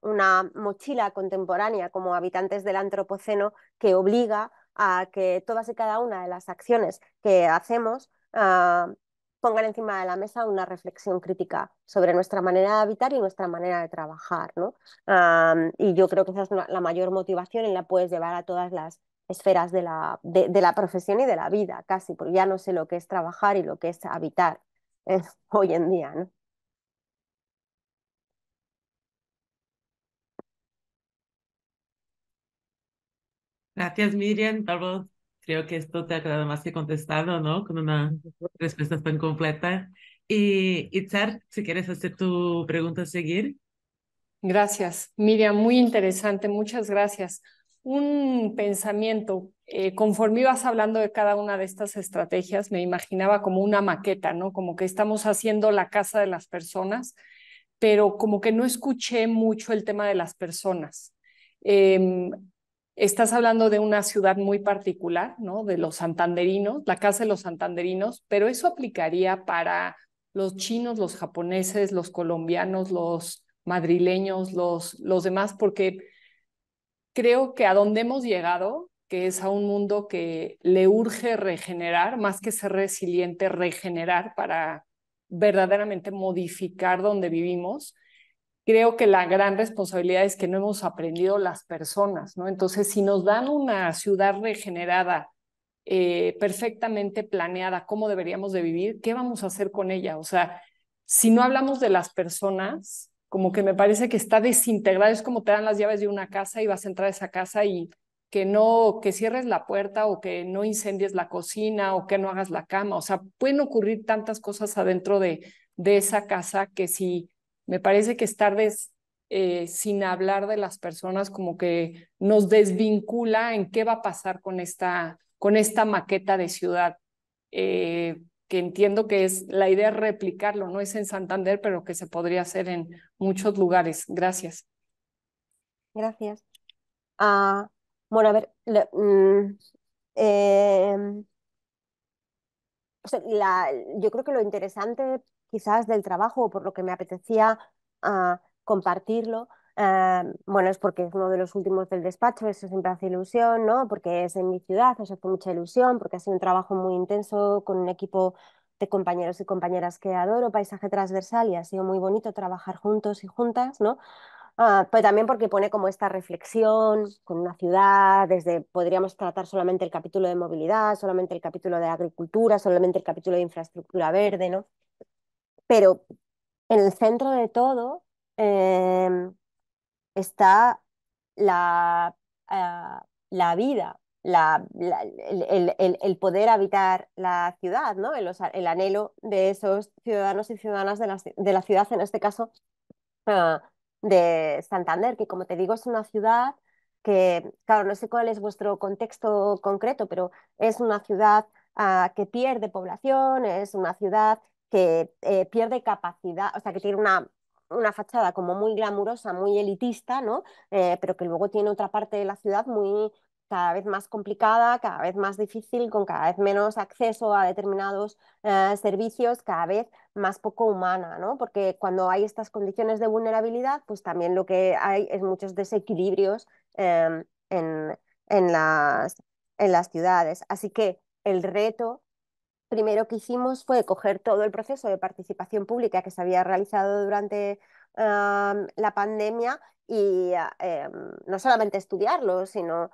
una mochila contemporánea como habitantes del Antropoceno que obliga a que todas y cada una de las acciones que hacemos ah, pongan encima de la mesa una reflexión crítica sobre nuestra manera de habitar y nuestra manera de trabajar. ¿no? y yo creo que esa es la mayor motivación y la puedes llevar a todas las esferas de la, de, la, profesión y de la vida, casi, porque ya no sé lo que es trabajar y lo que es habitar eh, *laughs* hoy en día. Gracias, Miriam. Tal Creo que esto te ha quedado más que contestado, ¿no? Con una respuesta tan completa. Y Itzar, si quieres hacer tu pregunta seguir. Gracias, Miriam, muy interesante, muchas gracias. Un pensamiento, eh, conforme ibas hablando de cada una de estas estrategias, me imaginaba como una maqueta, ¿no? Como que estamos haciendo la casa de las personas, pero como que no escuché mucho el tema de las personas. Eh, estás hablando de una ciudad muy particular, ¿no? De los santanderinos, la casa de los santanderinos, pero eso aplicaría para los chinos, los japoneses, los colombianos, los madrileños, los, los demás, porque creo que a donde hemos llegado, que es a un mundo que le urge regenerar, más que ser resiliente, regenerar para verdaderamente modificar donde vivimos, creo que la gran responsabilidad es que no hemos aprendido las personas, ¿no? Entonces, si nos dan una ciudad regenerada, eh, perfectamente planeada, cómo deberíamos de vivir, ¿qué vamos a hacer con ella? O sea, si no hablamos de las personas, como que me parece que está desintegrada, es como te dan las llaves de una casa y vas a entrar a esa casa y que no, que cierres la puerta o que no incendies la cocina o que no hagas la cama, o sea, pueden ocurrir tantas cosas adentro de, de esa casa que si me parece que estar des, eh, sin hablar de las personas como que nos desvincula en qué va a pasar con esta, con esta maqueta de ciudad, eh, que entiendo que es la idea es replicarlo, no es en Santander, pero que se podría hacer en muchos lugares. Gracias. Gracias. Ah, bueno, a ver, mm, em, yo creo que lo interesante quizás del trabajo, por lo que me apetecía ah, compartirlo, ah, bueno, es porque es uno de los últimos del despacho, eso siempre hace ilusión, ¿no? Porque es en mi ciudad, eso hace mucha ilusión, porque ha sido un trabajo muy intenso con un equipo de compañeros y compañeras que adoro, paisaje transversal y ha sido muy bonito trabajar juntos y juntas, ¿no? Ah, pues también porque pone como esta reflexión con una ciudad, desde podríamos tratar solamente el capítulo de movilidad, solamente el capítulo de agricultura, solamente el capítulo de infraestructura verde, ¿no? Pero en el centro de todo em, está la, ah, la vida, la, el, el, el, poder habitar la ciudad, ¿no? el, el, anhelo de esos ciudadanos y ciudadanas de la, de ciudad, en este caso, ah, de Santander, que como te digo es una ciudad que, claro, no sé cuál es vuestro contexto concreto, pero es una ciudad ah, que pierde población, es una ciudad que eh, pierde capacidad, o sea, que tiene una, fachada como muy glamurosa, muy elitista, ¿no? Eh, pero que luego tiene otra parte de la ciudad muy, cada vez más complicada, cada vez más difícil, con cada vez menos acceso a determinados eh, servicios, cada vez más poco humana, ¿no? Porque cuando hay estas condiciones de vulnerabilidad, pues también lo que hay es muchos desequilibrios em, en, en, las, en las ciudades. Así que el reto primero que hicimos fue coger todo el proceso de participación pública que se había realizado durante la pandemia y eh, no solamente estudiarlo, sino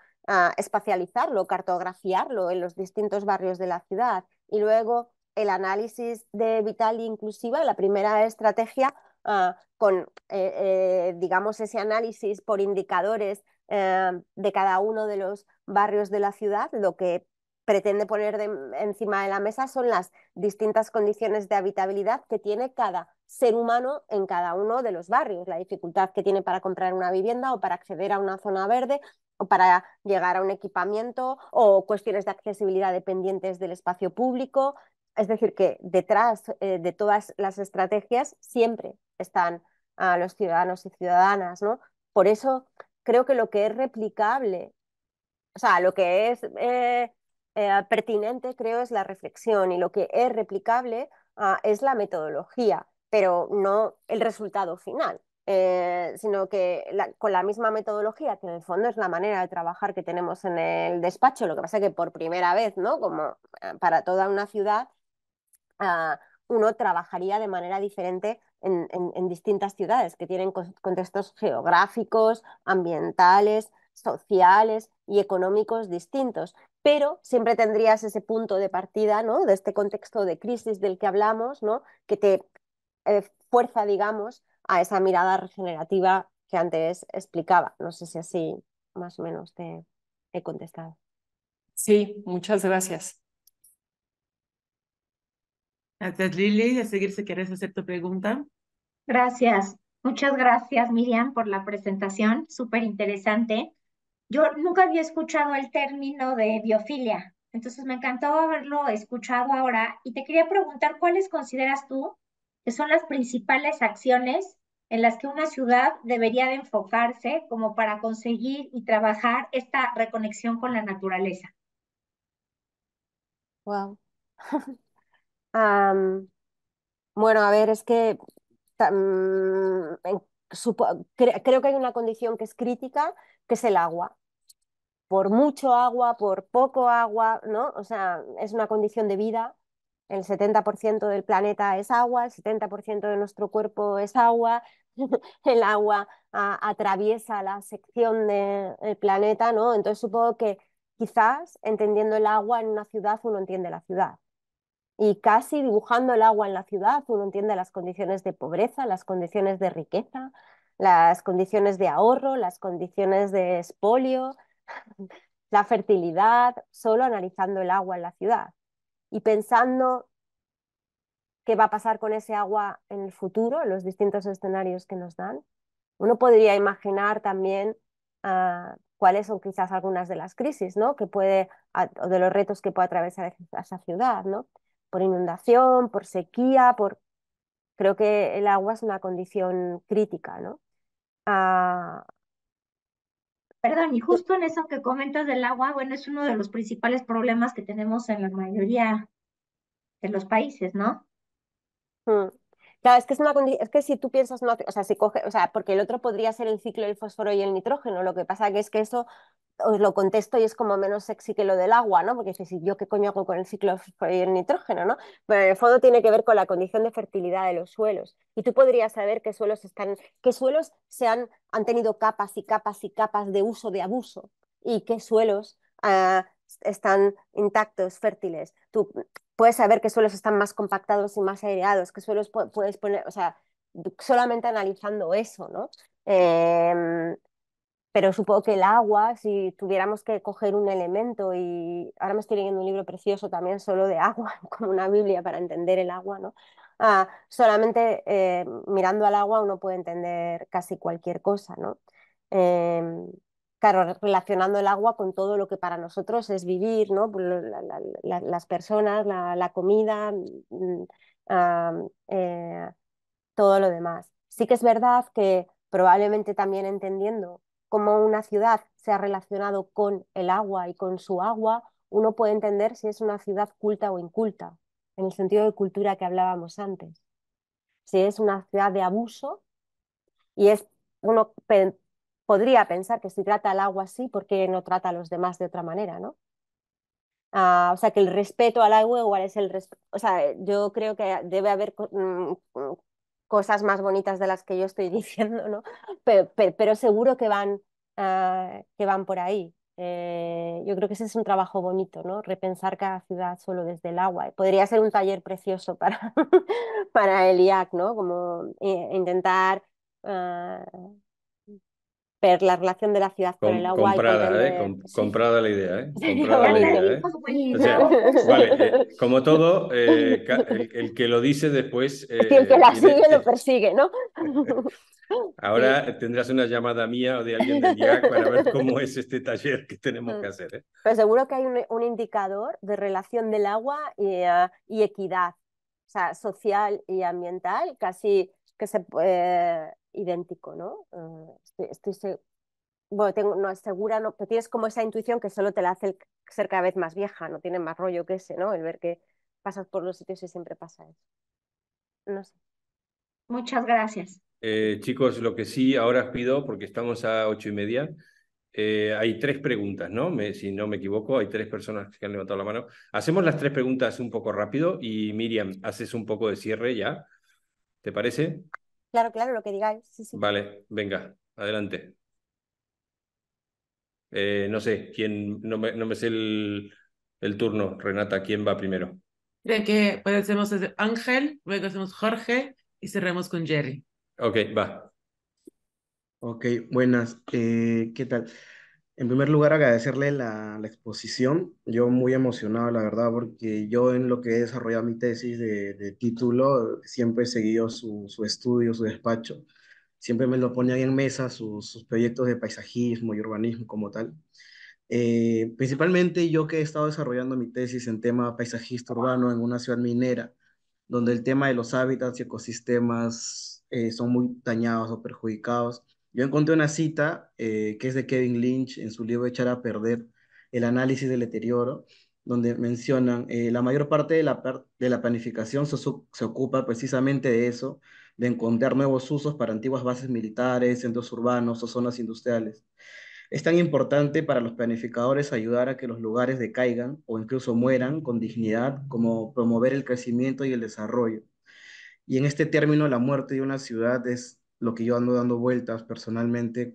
espacializarlo, cartografiarlo en los distintos barrios de la ciudad. Y luego el análisis de vital e inclusiva, la primera estrategia, ah, con, eh, eh, digamos, ese análisis por indicadores eh, de cada uno de los barrios de la ciudad, lo que pretende poner de, encima de la mesa son las distintas condiciones de habitabilidad que tiene cada ser humano en cada uno de los barrios, la dificultad que tiene para comprar una vivienda o para acceder a una zona verde o para llegar a un equipamiento o cuestiones de accesibilidad dependientes del espacio público. Es decir, que detrás eh, de todas las estrategias siempre están a ah, los ciudadanos y ciudadanas, ¿no? Por eso creo que lo que es replicable, o sea, lo que es eh, eh, pertinente, creo, es la reflexión y lo que es replicable ah, es la metodología, pero no el resultado final. Eh, sino que con la misma metodología, que en el fondo es la manera de trabajar que tenemos en el despacho, lo que pasa que por primera vez, ¿no? Como eh, para toda una ciudad, ah, uno trabajaría de manera diferente en distintas ciudades que tienen contextos geográficos, ambientales, sociales y económicos distintos pero siempre tendrías ese punto de partida, ¿no? De este contexto de crisis del que hablamos, ¿no? Que te eh, fuerza, digamos, a esa mirada regenerativa que antes explicaba. No sé si así más o menos te he contestado. Sí, muchas gracias. Gracias, Lili. A seguir, si quieres hacer tu pregunta. Gracias. Muchas gracias, Miriam, por la presentación. Súper interesante. Yo nunca había escuchado el término de biofilia, entonces me encantó haberlo escuchado ahora y te quería preguntar cuáles consideras tú que son las principales acciones en las que una ciudad debería de enfocarse como para conseguir y trabajar esta reconexión con la naturaleza. Wow. *laughs* bueno, a ver, es que creo que hay una condición que es crítica, que es el agua por mucho agua, por poco agua, ¿no? O sea, es una condición de vida. El 70% del planeta es agua, el 70% de nuestro cuerpo es agua, *laughs* el agua atraviesa la sección del planeta, ¿no? Entonces supongo que quizás entendiendo el agua en una ciudad uno entiende la ciudad. Y casi dibujando el agua en la ciudad uno entiende las condiciones de pobreza, las condiciones de riqueza, las condiciones de ahorro, las condiciones de espolio, la fertilidad, solo analizando el agua en la ciudad y pensando qué va a pasar con ese agua en el futuro, en los distintos escenarios que nos dan. Uno podría imaginar también ah, cuáles son quizás algunas de las crisis, ¿no? Que puede, o de los retos que puede atravesar esa ciudad, ¿no? Por inundación, por sequía, por... Creo que el agua es una condición crítica, ¿no? Ah, Perdón, y justo en eso que comentas del agua, bueno, es uno de los principales problemas que tenemos en la mayoría de los países, ¿no? Mm es que, es, una, es que si tú piensas, no o sea, o sea, porque el otro podría ser el ciclo del fósforo y el nitrógeno, lo que pasa que es que eso os lo contesto y es como menos sexy que lo del agua, ¿no? Porque si ¿yo qué coño hago con el ciclo del fósforo y el nitrógeno, no? Pero en el fondo tiene que ver con la condición de fertilidad de los suelos. Y tú podrías saber qué suelos están, qué suelos se han, tenido capas y capas y capas de uso, de abuso, y qué suelos... Ah, están intactos, fértiles puedes saber qué suelos están más compactados y más aireados, qué suelos puedes poner, o sea, solamente analizando eso, ¿no? Em, pero supongo que el agua, si tuviéramos que coger un elemento, y ahora me estoy leyendo un libro precioso también solo de agua, *laughs* como una Biblia para entender el agua, ¿no? Ah, solamente eh, mirando al agua uno puede entender casi cualquier cosa, ¿no? Em, claro, relacionando el agua con todo lo que para nosotros es vivir, ¿no? Pues las personas, la, comida, mm, eh, todo lo demás. Sí que es verdad que probablemente también entendiendo cómo una ciudad se ha relacionado con el agua y con su agua, uno puede entender si es una ciudad culta o inculta, en el sentido de cultura que hablábamos antes. Si es una ciudad de abuso y es uno podría pensar que si trata al agua así, ¿por qué no trata a los demás de otra manera, no? Ah, o sea, que el respeto al agua igual es el respeto. O sea, eh, yo creo que debe haber mm, mm, cosas más bonitas de las que yo estoy *laughs* diciendo, ¿no? Pero, seguro que van, ah, que van por ahí. Eh, yo creo que ese es un trabajo bonito, ¿no? Repensar cada ciudad solo desde el agua. Eh, podría ser un taller precioso para, *laughs* para el IAC, ¿no? Como intentar ah, per la relación de la ciudad con, el agua. Comprada, ¿eh? comprada la idea, ¿eh? Comprada la idea, ¿eh? O sea, vale, eh, como todo, eh, el, que lo dice después... *laughs* el que la eh, sigue lo *laughs* persigue, ¿no? *laughs* Ahora tendrás una llamada mía o de alguien de IAC para ver cómo es este taller que tenemos que mm. hacer. ¿eh? Pero seguro que hay un, indicador de relación del agua y, equidad, o sea, social y ambiental, casi que se, eh, idéntico, ¿no? Ah, estoy, estoy bueno, tengo, no es segura, no, pero tienes como esa intuición que solo te la hace ser cada vez más vieja, no tiene más rollo que ese, ¿no? El ver que pasas por los sitios y siempre pasa eso. No sé. Muchas gracias. Eh, chicos, lo que sí ahora os pido, porque estamos a ocho y media, eh, hay tres preguntas, ¿no? Me, si no me equivoco, hay tres personas que han levantado la mano. Hacemos las tres preguntas un poco rápido y Miriam, haces un poco de cierre ya. ¿Te parece? Claro, claro, lo que digáis. Vale, venga, adelante. Eh, no sé, ¿quién? No me, sé el, turno. Renata, ¿quién va primero? Creo que hacemos Ángel, luego hacemos Jorge y cerramos con Jerry. Ok, va. Ok, buenas. Eh, ¿Qué tal? En primer lugar, agradecerle la, exposición. Yo muy emocionado, la verdad, porque yo en lo que he desarrollado mi tesis de, título, siempre he seguido su, estudio, su despacho. Siempre me lo ponía en mesa sus proyectos de paisajismo y urbanismo como tal. Eh, principalmente yo que he estado desarrollando mi tesis en tema paisajista urbano en una ciudad minera, donde el tema de los hábitats y ecosistemas eh, son muy dañados o perjudicados yo encontré una cita eh, que es de Kevin Lynch en su libro Echar a perder el análisis del deterioro, donde mencionan eh, la mayor parte de la, planificación se, se, ocupa precisamente de eso, de encontrar nuevos usos para antiguas bases militares, centros urbanos o zonas industriales. Es tan importante para los planificadores ayudar a que los lugares decaigan o incluso mueran con dignidad como promover el crecimiento y el desarrollo. Y en este término, la muerte de una ciudad es lo que yo ando dando vueltas personalmente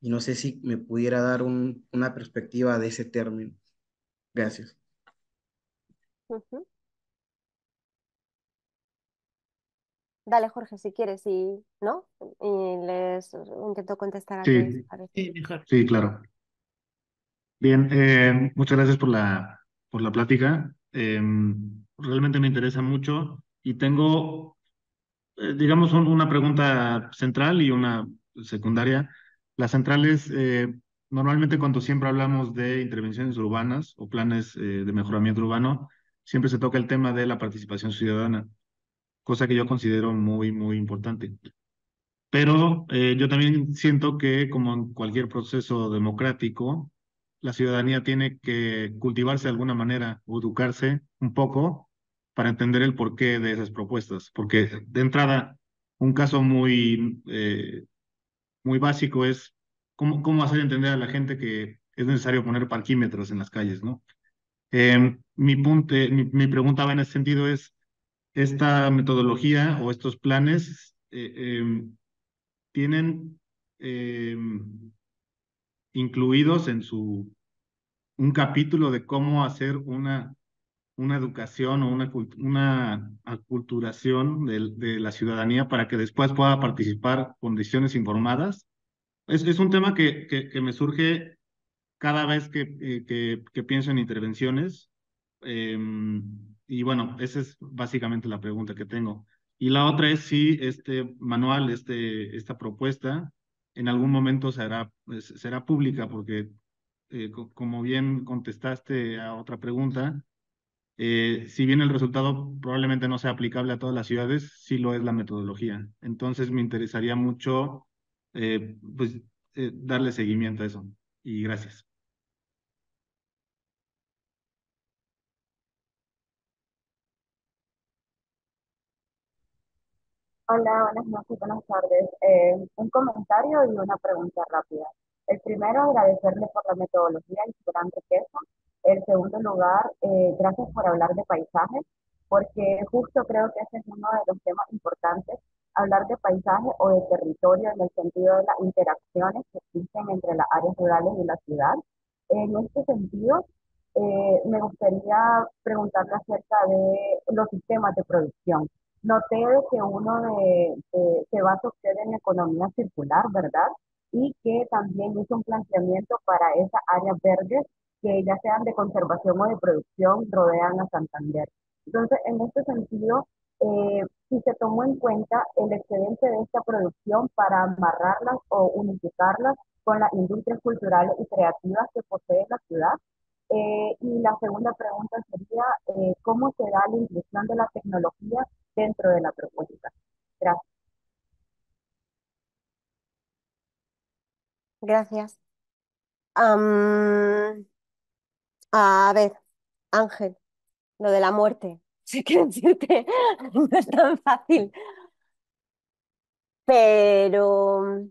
y no sé si me pudiera dar una perspectiva de ese término. Gracias. Dale, Jorge, si quieres, y no, y les intento contestar a sí, sí, claro. Bien, eh, muchas gracias por la, por la plática. Em, realmente me interesa mucho y tengo eh, digamos, una pregunta central y una secundaria. Las centrales, eh, normalmente cuando siempre hablamos de intervenciones urbanas o planes eh, de mejoramiento urbano, siempre se toca el tema de la participación ciudadana, cosa que yo considero muy, muy importante. Pero eh, yo también siento que, como en cualquier proceso democrático, la ciudadanía tiene que cultivarse de alguna manera, educarse un poco para entender el porqué de esas propuestas. Porque de entrada, un caso muy, eh, muy básico es cómo, cómo hacer entender a la gente que es necesario poner parquímetros en las calles, ¿no? Em, mi, punto, mi, mi, pregunta va en ese sentido es, ¿esta metodología o estos planes eh, em, tienen em, incluidos en su un capítulo de cómo hacer una una educación o una, una aculturación de, la ciudadanía para que después pueda participar con decisiones informadas. Es, un tema que, que, me surge cada vez que, eh, que, pienso en intervenciones. Em, y bueno, esa es básicamente la pregunta que tengo. Y la otra es si este manual, este, esta propuesta, en algún momento será, pues, será pública, porque eh, como bien contestaste a otra pregunta, eh, si bien el resultado probablemente no sea aplicable a todas las ciudades, sí lo es la metodología. Entonces me interesaría mucho eh, pues, eh, darle seguimiento a eso. Y gracias. Hola, buenas noches, buenas tardes. un comentario y una pregunta rápida. El primero, agradecerle por la metodología y su gran riqueza en segundo lugar, eh, gracias por hablar de paisajes, porque justo creo que ese es uno de los temas importantes, hablar de paisaje o de territorio en el sentido de las interacciones que existen entre las áreas rurales y la ciudad. En este sentido, eh, me gustaría preguntarle acerca de los sistemas de producción. Noté que uno de, se basa en economía circular, ¿verdad? Y que también hizo un planteamiento para esa áreas verdes que ya sean de conservación o de producción, rodean a Santander. Entonces, en este sentido, eh, si se tomó en cuenta el excedente de esta producción para amarrarlas o unificarlas con las industrias culturales y creativas que posee la ciudad. Eh, y la segunda pregunta sería, eh, ¿cómo se da la inclusión de la tecnología dentro de la propuesta? Gracias. Gracias. A ver, Ángel, lo de la muerte. *laughs* si quieres decirte no es tan fácil. Pero.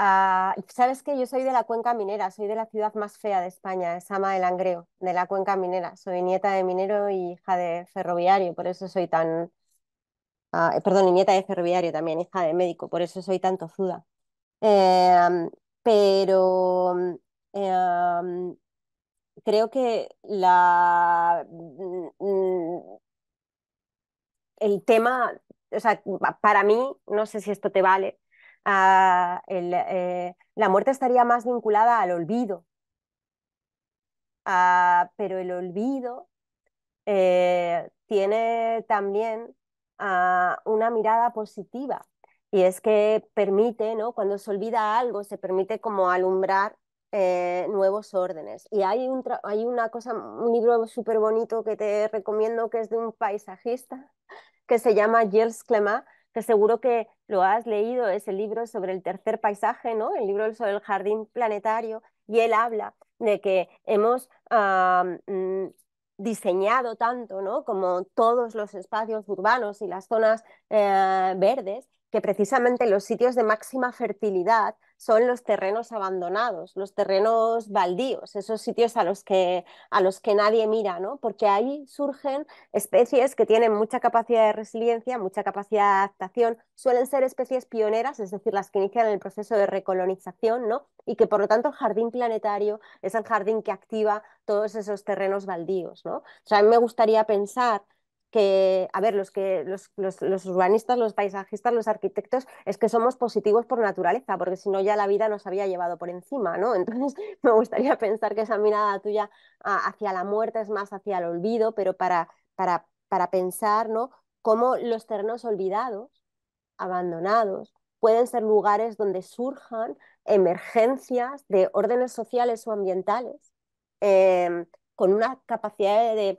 Ah, Sabes que yo soy de la cuenca minera, soy de la ciudad más fea de España, es Ama del Angreo, de la cuenca minera. Soy nieta de minero y hija de ferroviario, por eso soy tan. Ah, eh, perdón, y nieta de ferroviario también, hija de médico, por eso soy tan tozuda. Em, pero em, creo que la, el tema, o sea, para mí, no sé si esto te vale, ah, eh, la muerte estaría más vinculada al olvido. Ah, pero el olvido eh, tiene también ah, una mirada positiva y es que permite, ¿no? cuando se olvida algo, se permite como alumbrar eh, nuevos órdenes. Y hay, un hay una cosa, un libro súper bonito que te recomiendo que es de un paisajista que se llama Gilles Clemat que seguro que lo has leído, es el libro sobre el tercer paisaje, ¿no? el libro sobre el jardín planetario, y él habla de que hemos ah, mm, diseñado tanto ¿no? como todos los espacios urbanos y las zonas eh, verdes que precisamente los sitios de máxima fertilidad son los terrenos abandonados, los terrenos baldíos, esos sitios a los que, a los que nadie mira, ¿no? porque ahí surgen especies que tienen mucha capacidad de resiliencia, mucha capacidad de adaptación, suelen ser especies pioneras, es decir, las que inician el proceso de recolonización, ¿no? y que por lo tanto el jardín planetario es el jardín que activa todos esos terrenos baldíos. ¿no? sea, a mí me gustaría pensar a ver, los, que, los, urbanistas, los paisajistas, los arquitectos, es que somos positivos por naturaleza, porque si no ya la vida nos había llevado por encima, ¿no? Entonces *laughs* me gustaría pensar que esa mirada tuya hacia la muerte es más hacia el olvido, pero para, para, para pensar, ¿no? Cómo los terrenos olvidados, abandonados, pueden ser lugares donde surjan emergencias de órdenes sociales o ambientales, eh, con una capacidad de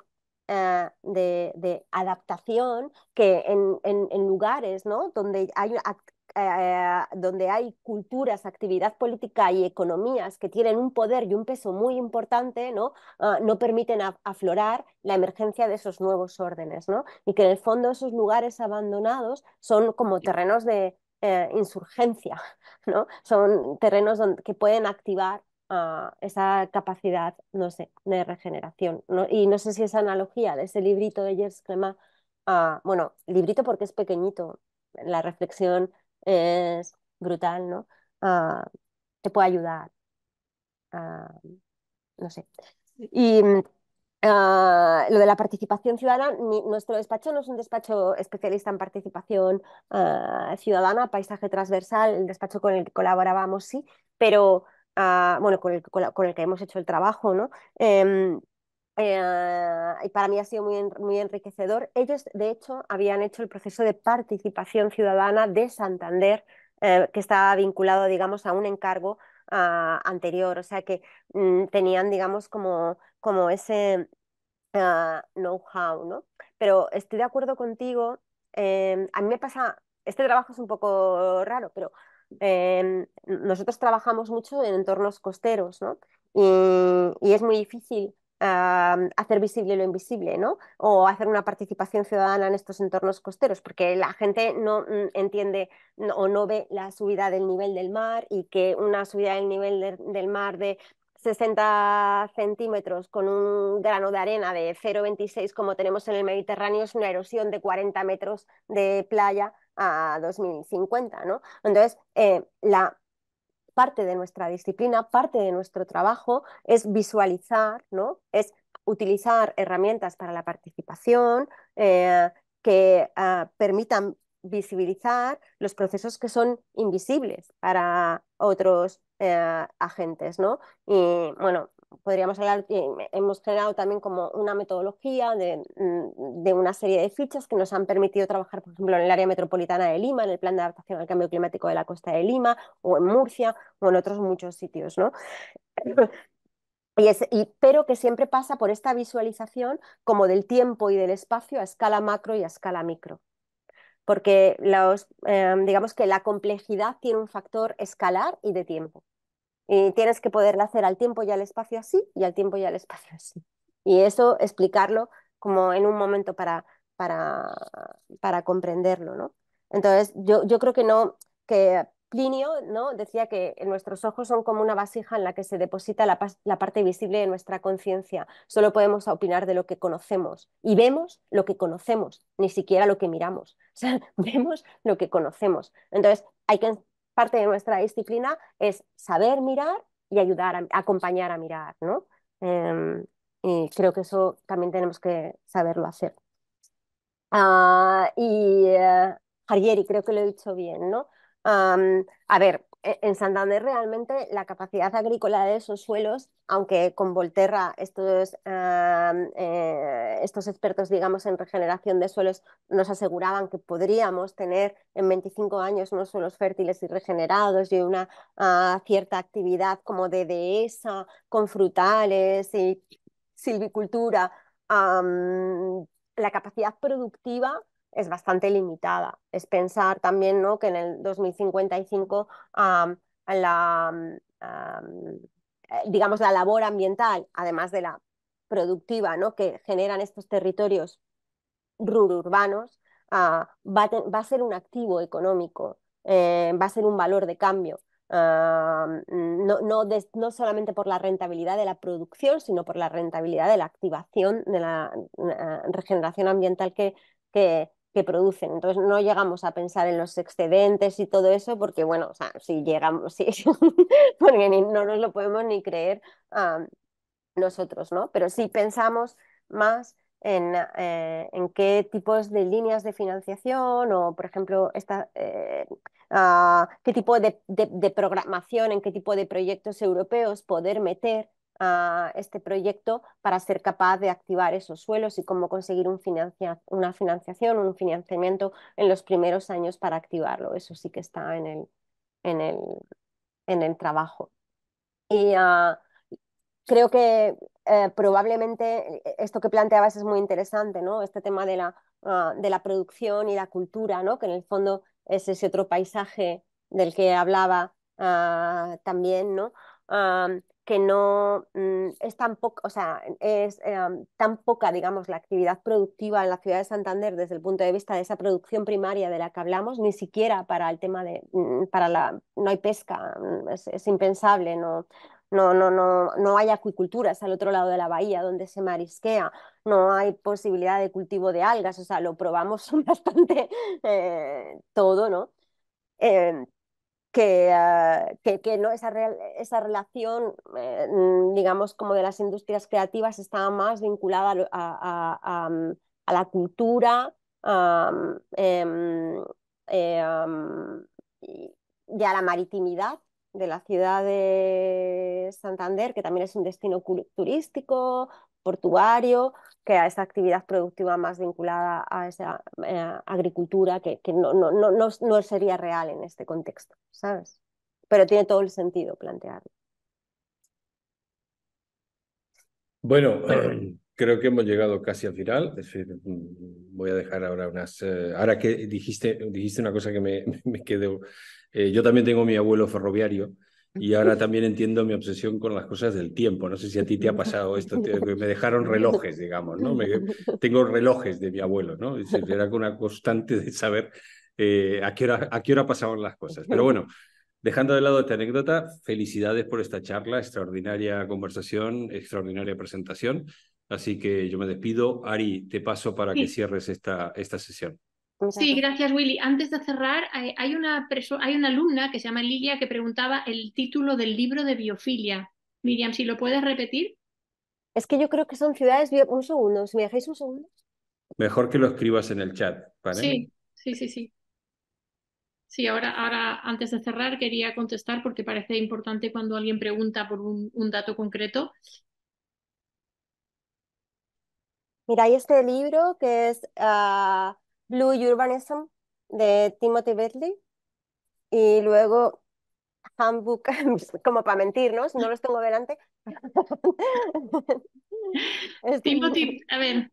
eh, de, adaptación que en, lugares ¿no? donde hay eh, donde hay culturas, actividad política y economías que tienen un poder y un peso muy importante, ¿no? Ah, no permiten aflorar la emergencia de esos nuevos órdenes, Y que en el fondo esos lugares abandonados son como terrenos de eh, insurgencia, *laughs* ¿no? Son terrenos que pueden activar Ah, esa capacidad, no sé, de regeneración. Y no sé si esa analogía de ese librito de Gers ah, bueno, librito porque es pequeñito, la reflexión es brutal, ¿no? Ah, te puede ayudar. no sé. Y mm, lo de la participación ciudadana, nuestro despacho no es un despacho especialista en participación ciudadana, paisaje transversal, el despacho con el que colaborábamos sí, pero Ah, bueno, con el, el, que hemos hecho el trabajo, ¿no? Em, eh, y para mí ha sido muy, muy enriquecedor. Ellos, de hecho, habían hecho el proceso de participación ciudadana de Santander, eh, que estaba vinculado, digamos, a un encargo ah, anterior, o sea que mm, tenían, digamos, como, como ese ah, know-how, ¿no? Pero estoy de acuerdo contigo, em, a mí me pasa, este trabajo es un poco raro, pero nosotros trabajamos mucho en entornos costeros, ¿no? Y, es muy difícil hacer visible lo invisible, ¿no? O hacer una participación ciudadana en estos entornos costeros, porque la gente no mm, entiende o no ve la subida del nivel del mar y que una subida del nivel del mar de 60 centímetros con un grano de arena de 0,26 como tenemos en el Mediterráneo es una erosión de 40 metros de playa a 2050, ¿no? Entonces, eh, la parte de nuestra disciplina, parte de nuestro trabajo es visualizar, ¿no? Es utilizar herramientas para la participación eh, que ah, permitan visibilizar los procesos que son invisibles para otros eh, agentes, ¿no? Y bueno, podríamos hablar, hemos creado también como una metodología mm, de, una serie de fichas que nos han permitido trabajar, por ejemplo, en el área metropolitana de Lima, en el plan de adaptación al cambio climático de la costa de Lima, o en Murcia, o en otros muchos sitios, ¿no? pero que siempre pasa por esta visualización como del tiempo y del espacio a escala macro y a escala micro. Porque los, em, digamos que la complejidad tiene un factor escalar y de tiempo. Y tienes que poder hacer al tiempo y al espacio así y al tiempo y al espacio así. Y eso explicarlo como en un momento para, para, para comprenderlo, ¿no? Entonces, yo, yo creo que no, que Plinio ¿no? decía que nuestros ojos son como una vasija en la que se deposita la, parte visible de nuestra conciencia. Solo podemos opinar de lo que conocemos y vemos lo que conocemos, ni siquiera lo que miramos. *laughs* O sea, vemos lo que conocemos. Entonces, hay que parte de nuestra disciplina es saber mirar y ayudar, a, acompañar a mirar, ¿no? Em, y creo que eso también tenemos que saberlo hacer. Ah, y uh, creo que lo he dicho bien, ¿no? a ver, e-, en Santander realmente la capacidad agrícola de esos suelos, aunque con Volterra estos, ah, eh, estos expertos, digamos, en regeneración de suelos nos aseguraban que podríamos tener en 25 años unos suelos fértiles y regenerados y una ah, cierta actividad como de dehesa con frutales y silvicultura, la capacidad productiva es bastante limitada. Es pensar también ¿no? que en el 2055 a la, eh, digamos, la labor ambiental, además de la productiva ¿no? que generan estos territorios rururbanos, urbanos, ah, va, a ser un activo económico, eh, va a ser un valor de cambio. no, no, solamente por la rentabilidad de la producción, sino por la rentabilidad de la activación, de la eh, regeneración ambiental que, que, que producen. Entonces no llegamos a pensar en los excedentes y todo eso porque, bueno, si llegamos, sí, *laughs* porque no nos lo podemos ni creer nosotros, ¿no? Pero sí pensamos más eh, en, qué tipos de líneas de financiación o, por ejemplo, esta, eh, qué tipo de programación, en qué tipo de proyectos europeos poder meter Ah, este proyecto para ser capaz de activar esos suelos y cómo conseguir un una financiación, un financiamiento en los primeros años para activarlo. Eso sí que está en el, en el, en el trabajo. Y ah, creo que eh, probablemente eh, esto que planteabas es muy interesante, ¿no? Este tema de la, ah, de la producción y la cultura, ¿no? Que en el fondo es ese otro paisaje del que hablaba también, ¿no? que no mm, es tan poca, o sea, es em, tan poca, digamos, la actividad productiva en la ciudad de Santander desde el punto de vista de esa producción primaria de la que hablamos, ni siquiera para el tema de, mm, para la, no hay pesca, mm, es, impensable, no, no, no, no, no hay acuicultura, es al otro lado de la bahía donde se marisquea, no hay posibilidad de cultivo de algas, o sea, lo probamos *laughs* bastante eh, todo, ¿no? Em, que, ah, esa, relación, eh, mm, digamos, como de las industrias creativas estaba más vinculada a, la cultura em, em, y, y a la maritimidad de la ciudad de Santander, que también es un destino turístico, portuario, a esa actividad productiva más vinculada a esa eh, agricultura que, que no, no, no, no, sería real en este contexto, ¿sabes? Pero tiene todo el sentido plantearlo. Bueno, eh, creo que hemos llegado casi al final. Mm, voy a dejar ahora unas. Eh, ahora que dijiste, dijiste una cosa que me, *laughs* me quedó. yo también tengo mi abuelo ferroviario y ahora también entiendo mi obsesión con las cosas del tiempo. No sé si a ti te ha pasado esto, que me dejaron relojes, digamos, ¿no? tengo relojes de mi abuelo, ¿no? Era una constante de saber eh, a, qué hora, a qué hora pasaban las cosas. Pero bueno, dejando de lado esta anécdota, felicidades por esta charla, extraordinaria conversación, extraordinaria presentación. Así que yo me despido. Ari, te paso para que cierres esta, esta sesión. Sí, pues gracias Willy. Antes de cerrar, hay una, hay una alumna que se llama Lilia que preguntaba el título del libro de biofilia. Miriam, si lo puedes repetir. Es que yo creo que son ciudades... Un segundo, si me dejáis un segundo. Mejor que lo escribas en el chat, ¿vale? Sí, sí, sí, sí. Sí, ahora, ahora antes de cerrar quería contestar porque parece importante cuando alguien pregunta por un, dato concreto. Mira, hay este libro que es ah, Blue Urbanism de Timothy Bedley y luego Handbook, *laughs* como para mentirnos, no los tengo delante. *laughs* Este, Timothy, a ver.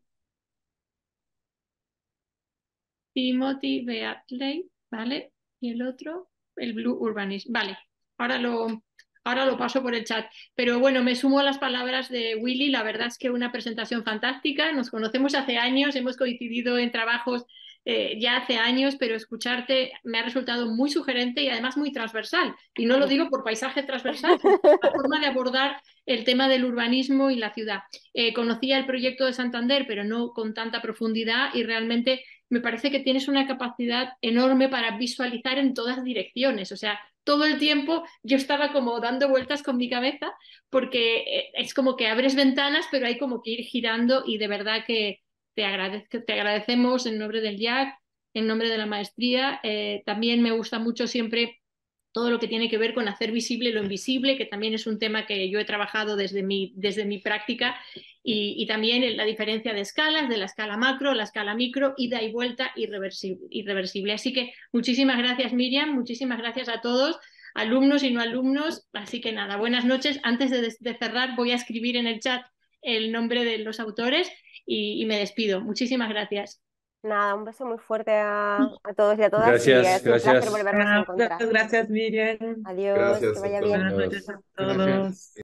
Timothy Beatley, ¿vale? Y el otro, el Blue Urbanism. Vale, ahora lo, ahora lo paso por el chat. Pero bueno, me sumo a las palabras de Willy. La verdad es que una presentación fantástica. Nos conocemos hace años, hemos coincidido en trabajos eh, ya hace años, pero escucharte me ha resultado muy sugerente y además muy transversal. Y no lo digo por paisaje transversal, *laughs* la forma de abordar el tema del urbanismo y la ciudad. Eh, conocía el proyecto de Santander, pero no con tanta profundidad y realmente me parece que tienes una capacidad enorme para visualizar en todas direcciones. O sea, todo el tiempo yo estaba como dando vueltas con mi cabeza porque eh, es como que abres ventanas, pero hay como que ir girando y de verdad que te, agradecemos en nombre del IAC, en nombre de la maestría. Eh, también me gusta mucho siempre todo lo que tiene que ver con hacer visible lo invisible, que también es un tema que yo he trabajado desde mi, desde mi práctica, y, también la diferencia de escalas, de la escala macro, la escala micro, ida y vuelta irreversible. Así que muchísimas gracias Miriam, muchísimas gracias a todos, alumnos y no alumnos. Así que nada, buenas noches. Antes de cerrar voy a escribir en el chat el nombre de los autores y, me despido. Muchísimas gracias. Nada, un beso muy fuerte a, todos y a todas. Gracias, gracias. Un volvernos a ah, encontrar. Gracias, Miriam. Adiós, que vaya bien. Buenas noches a todos.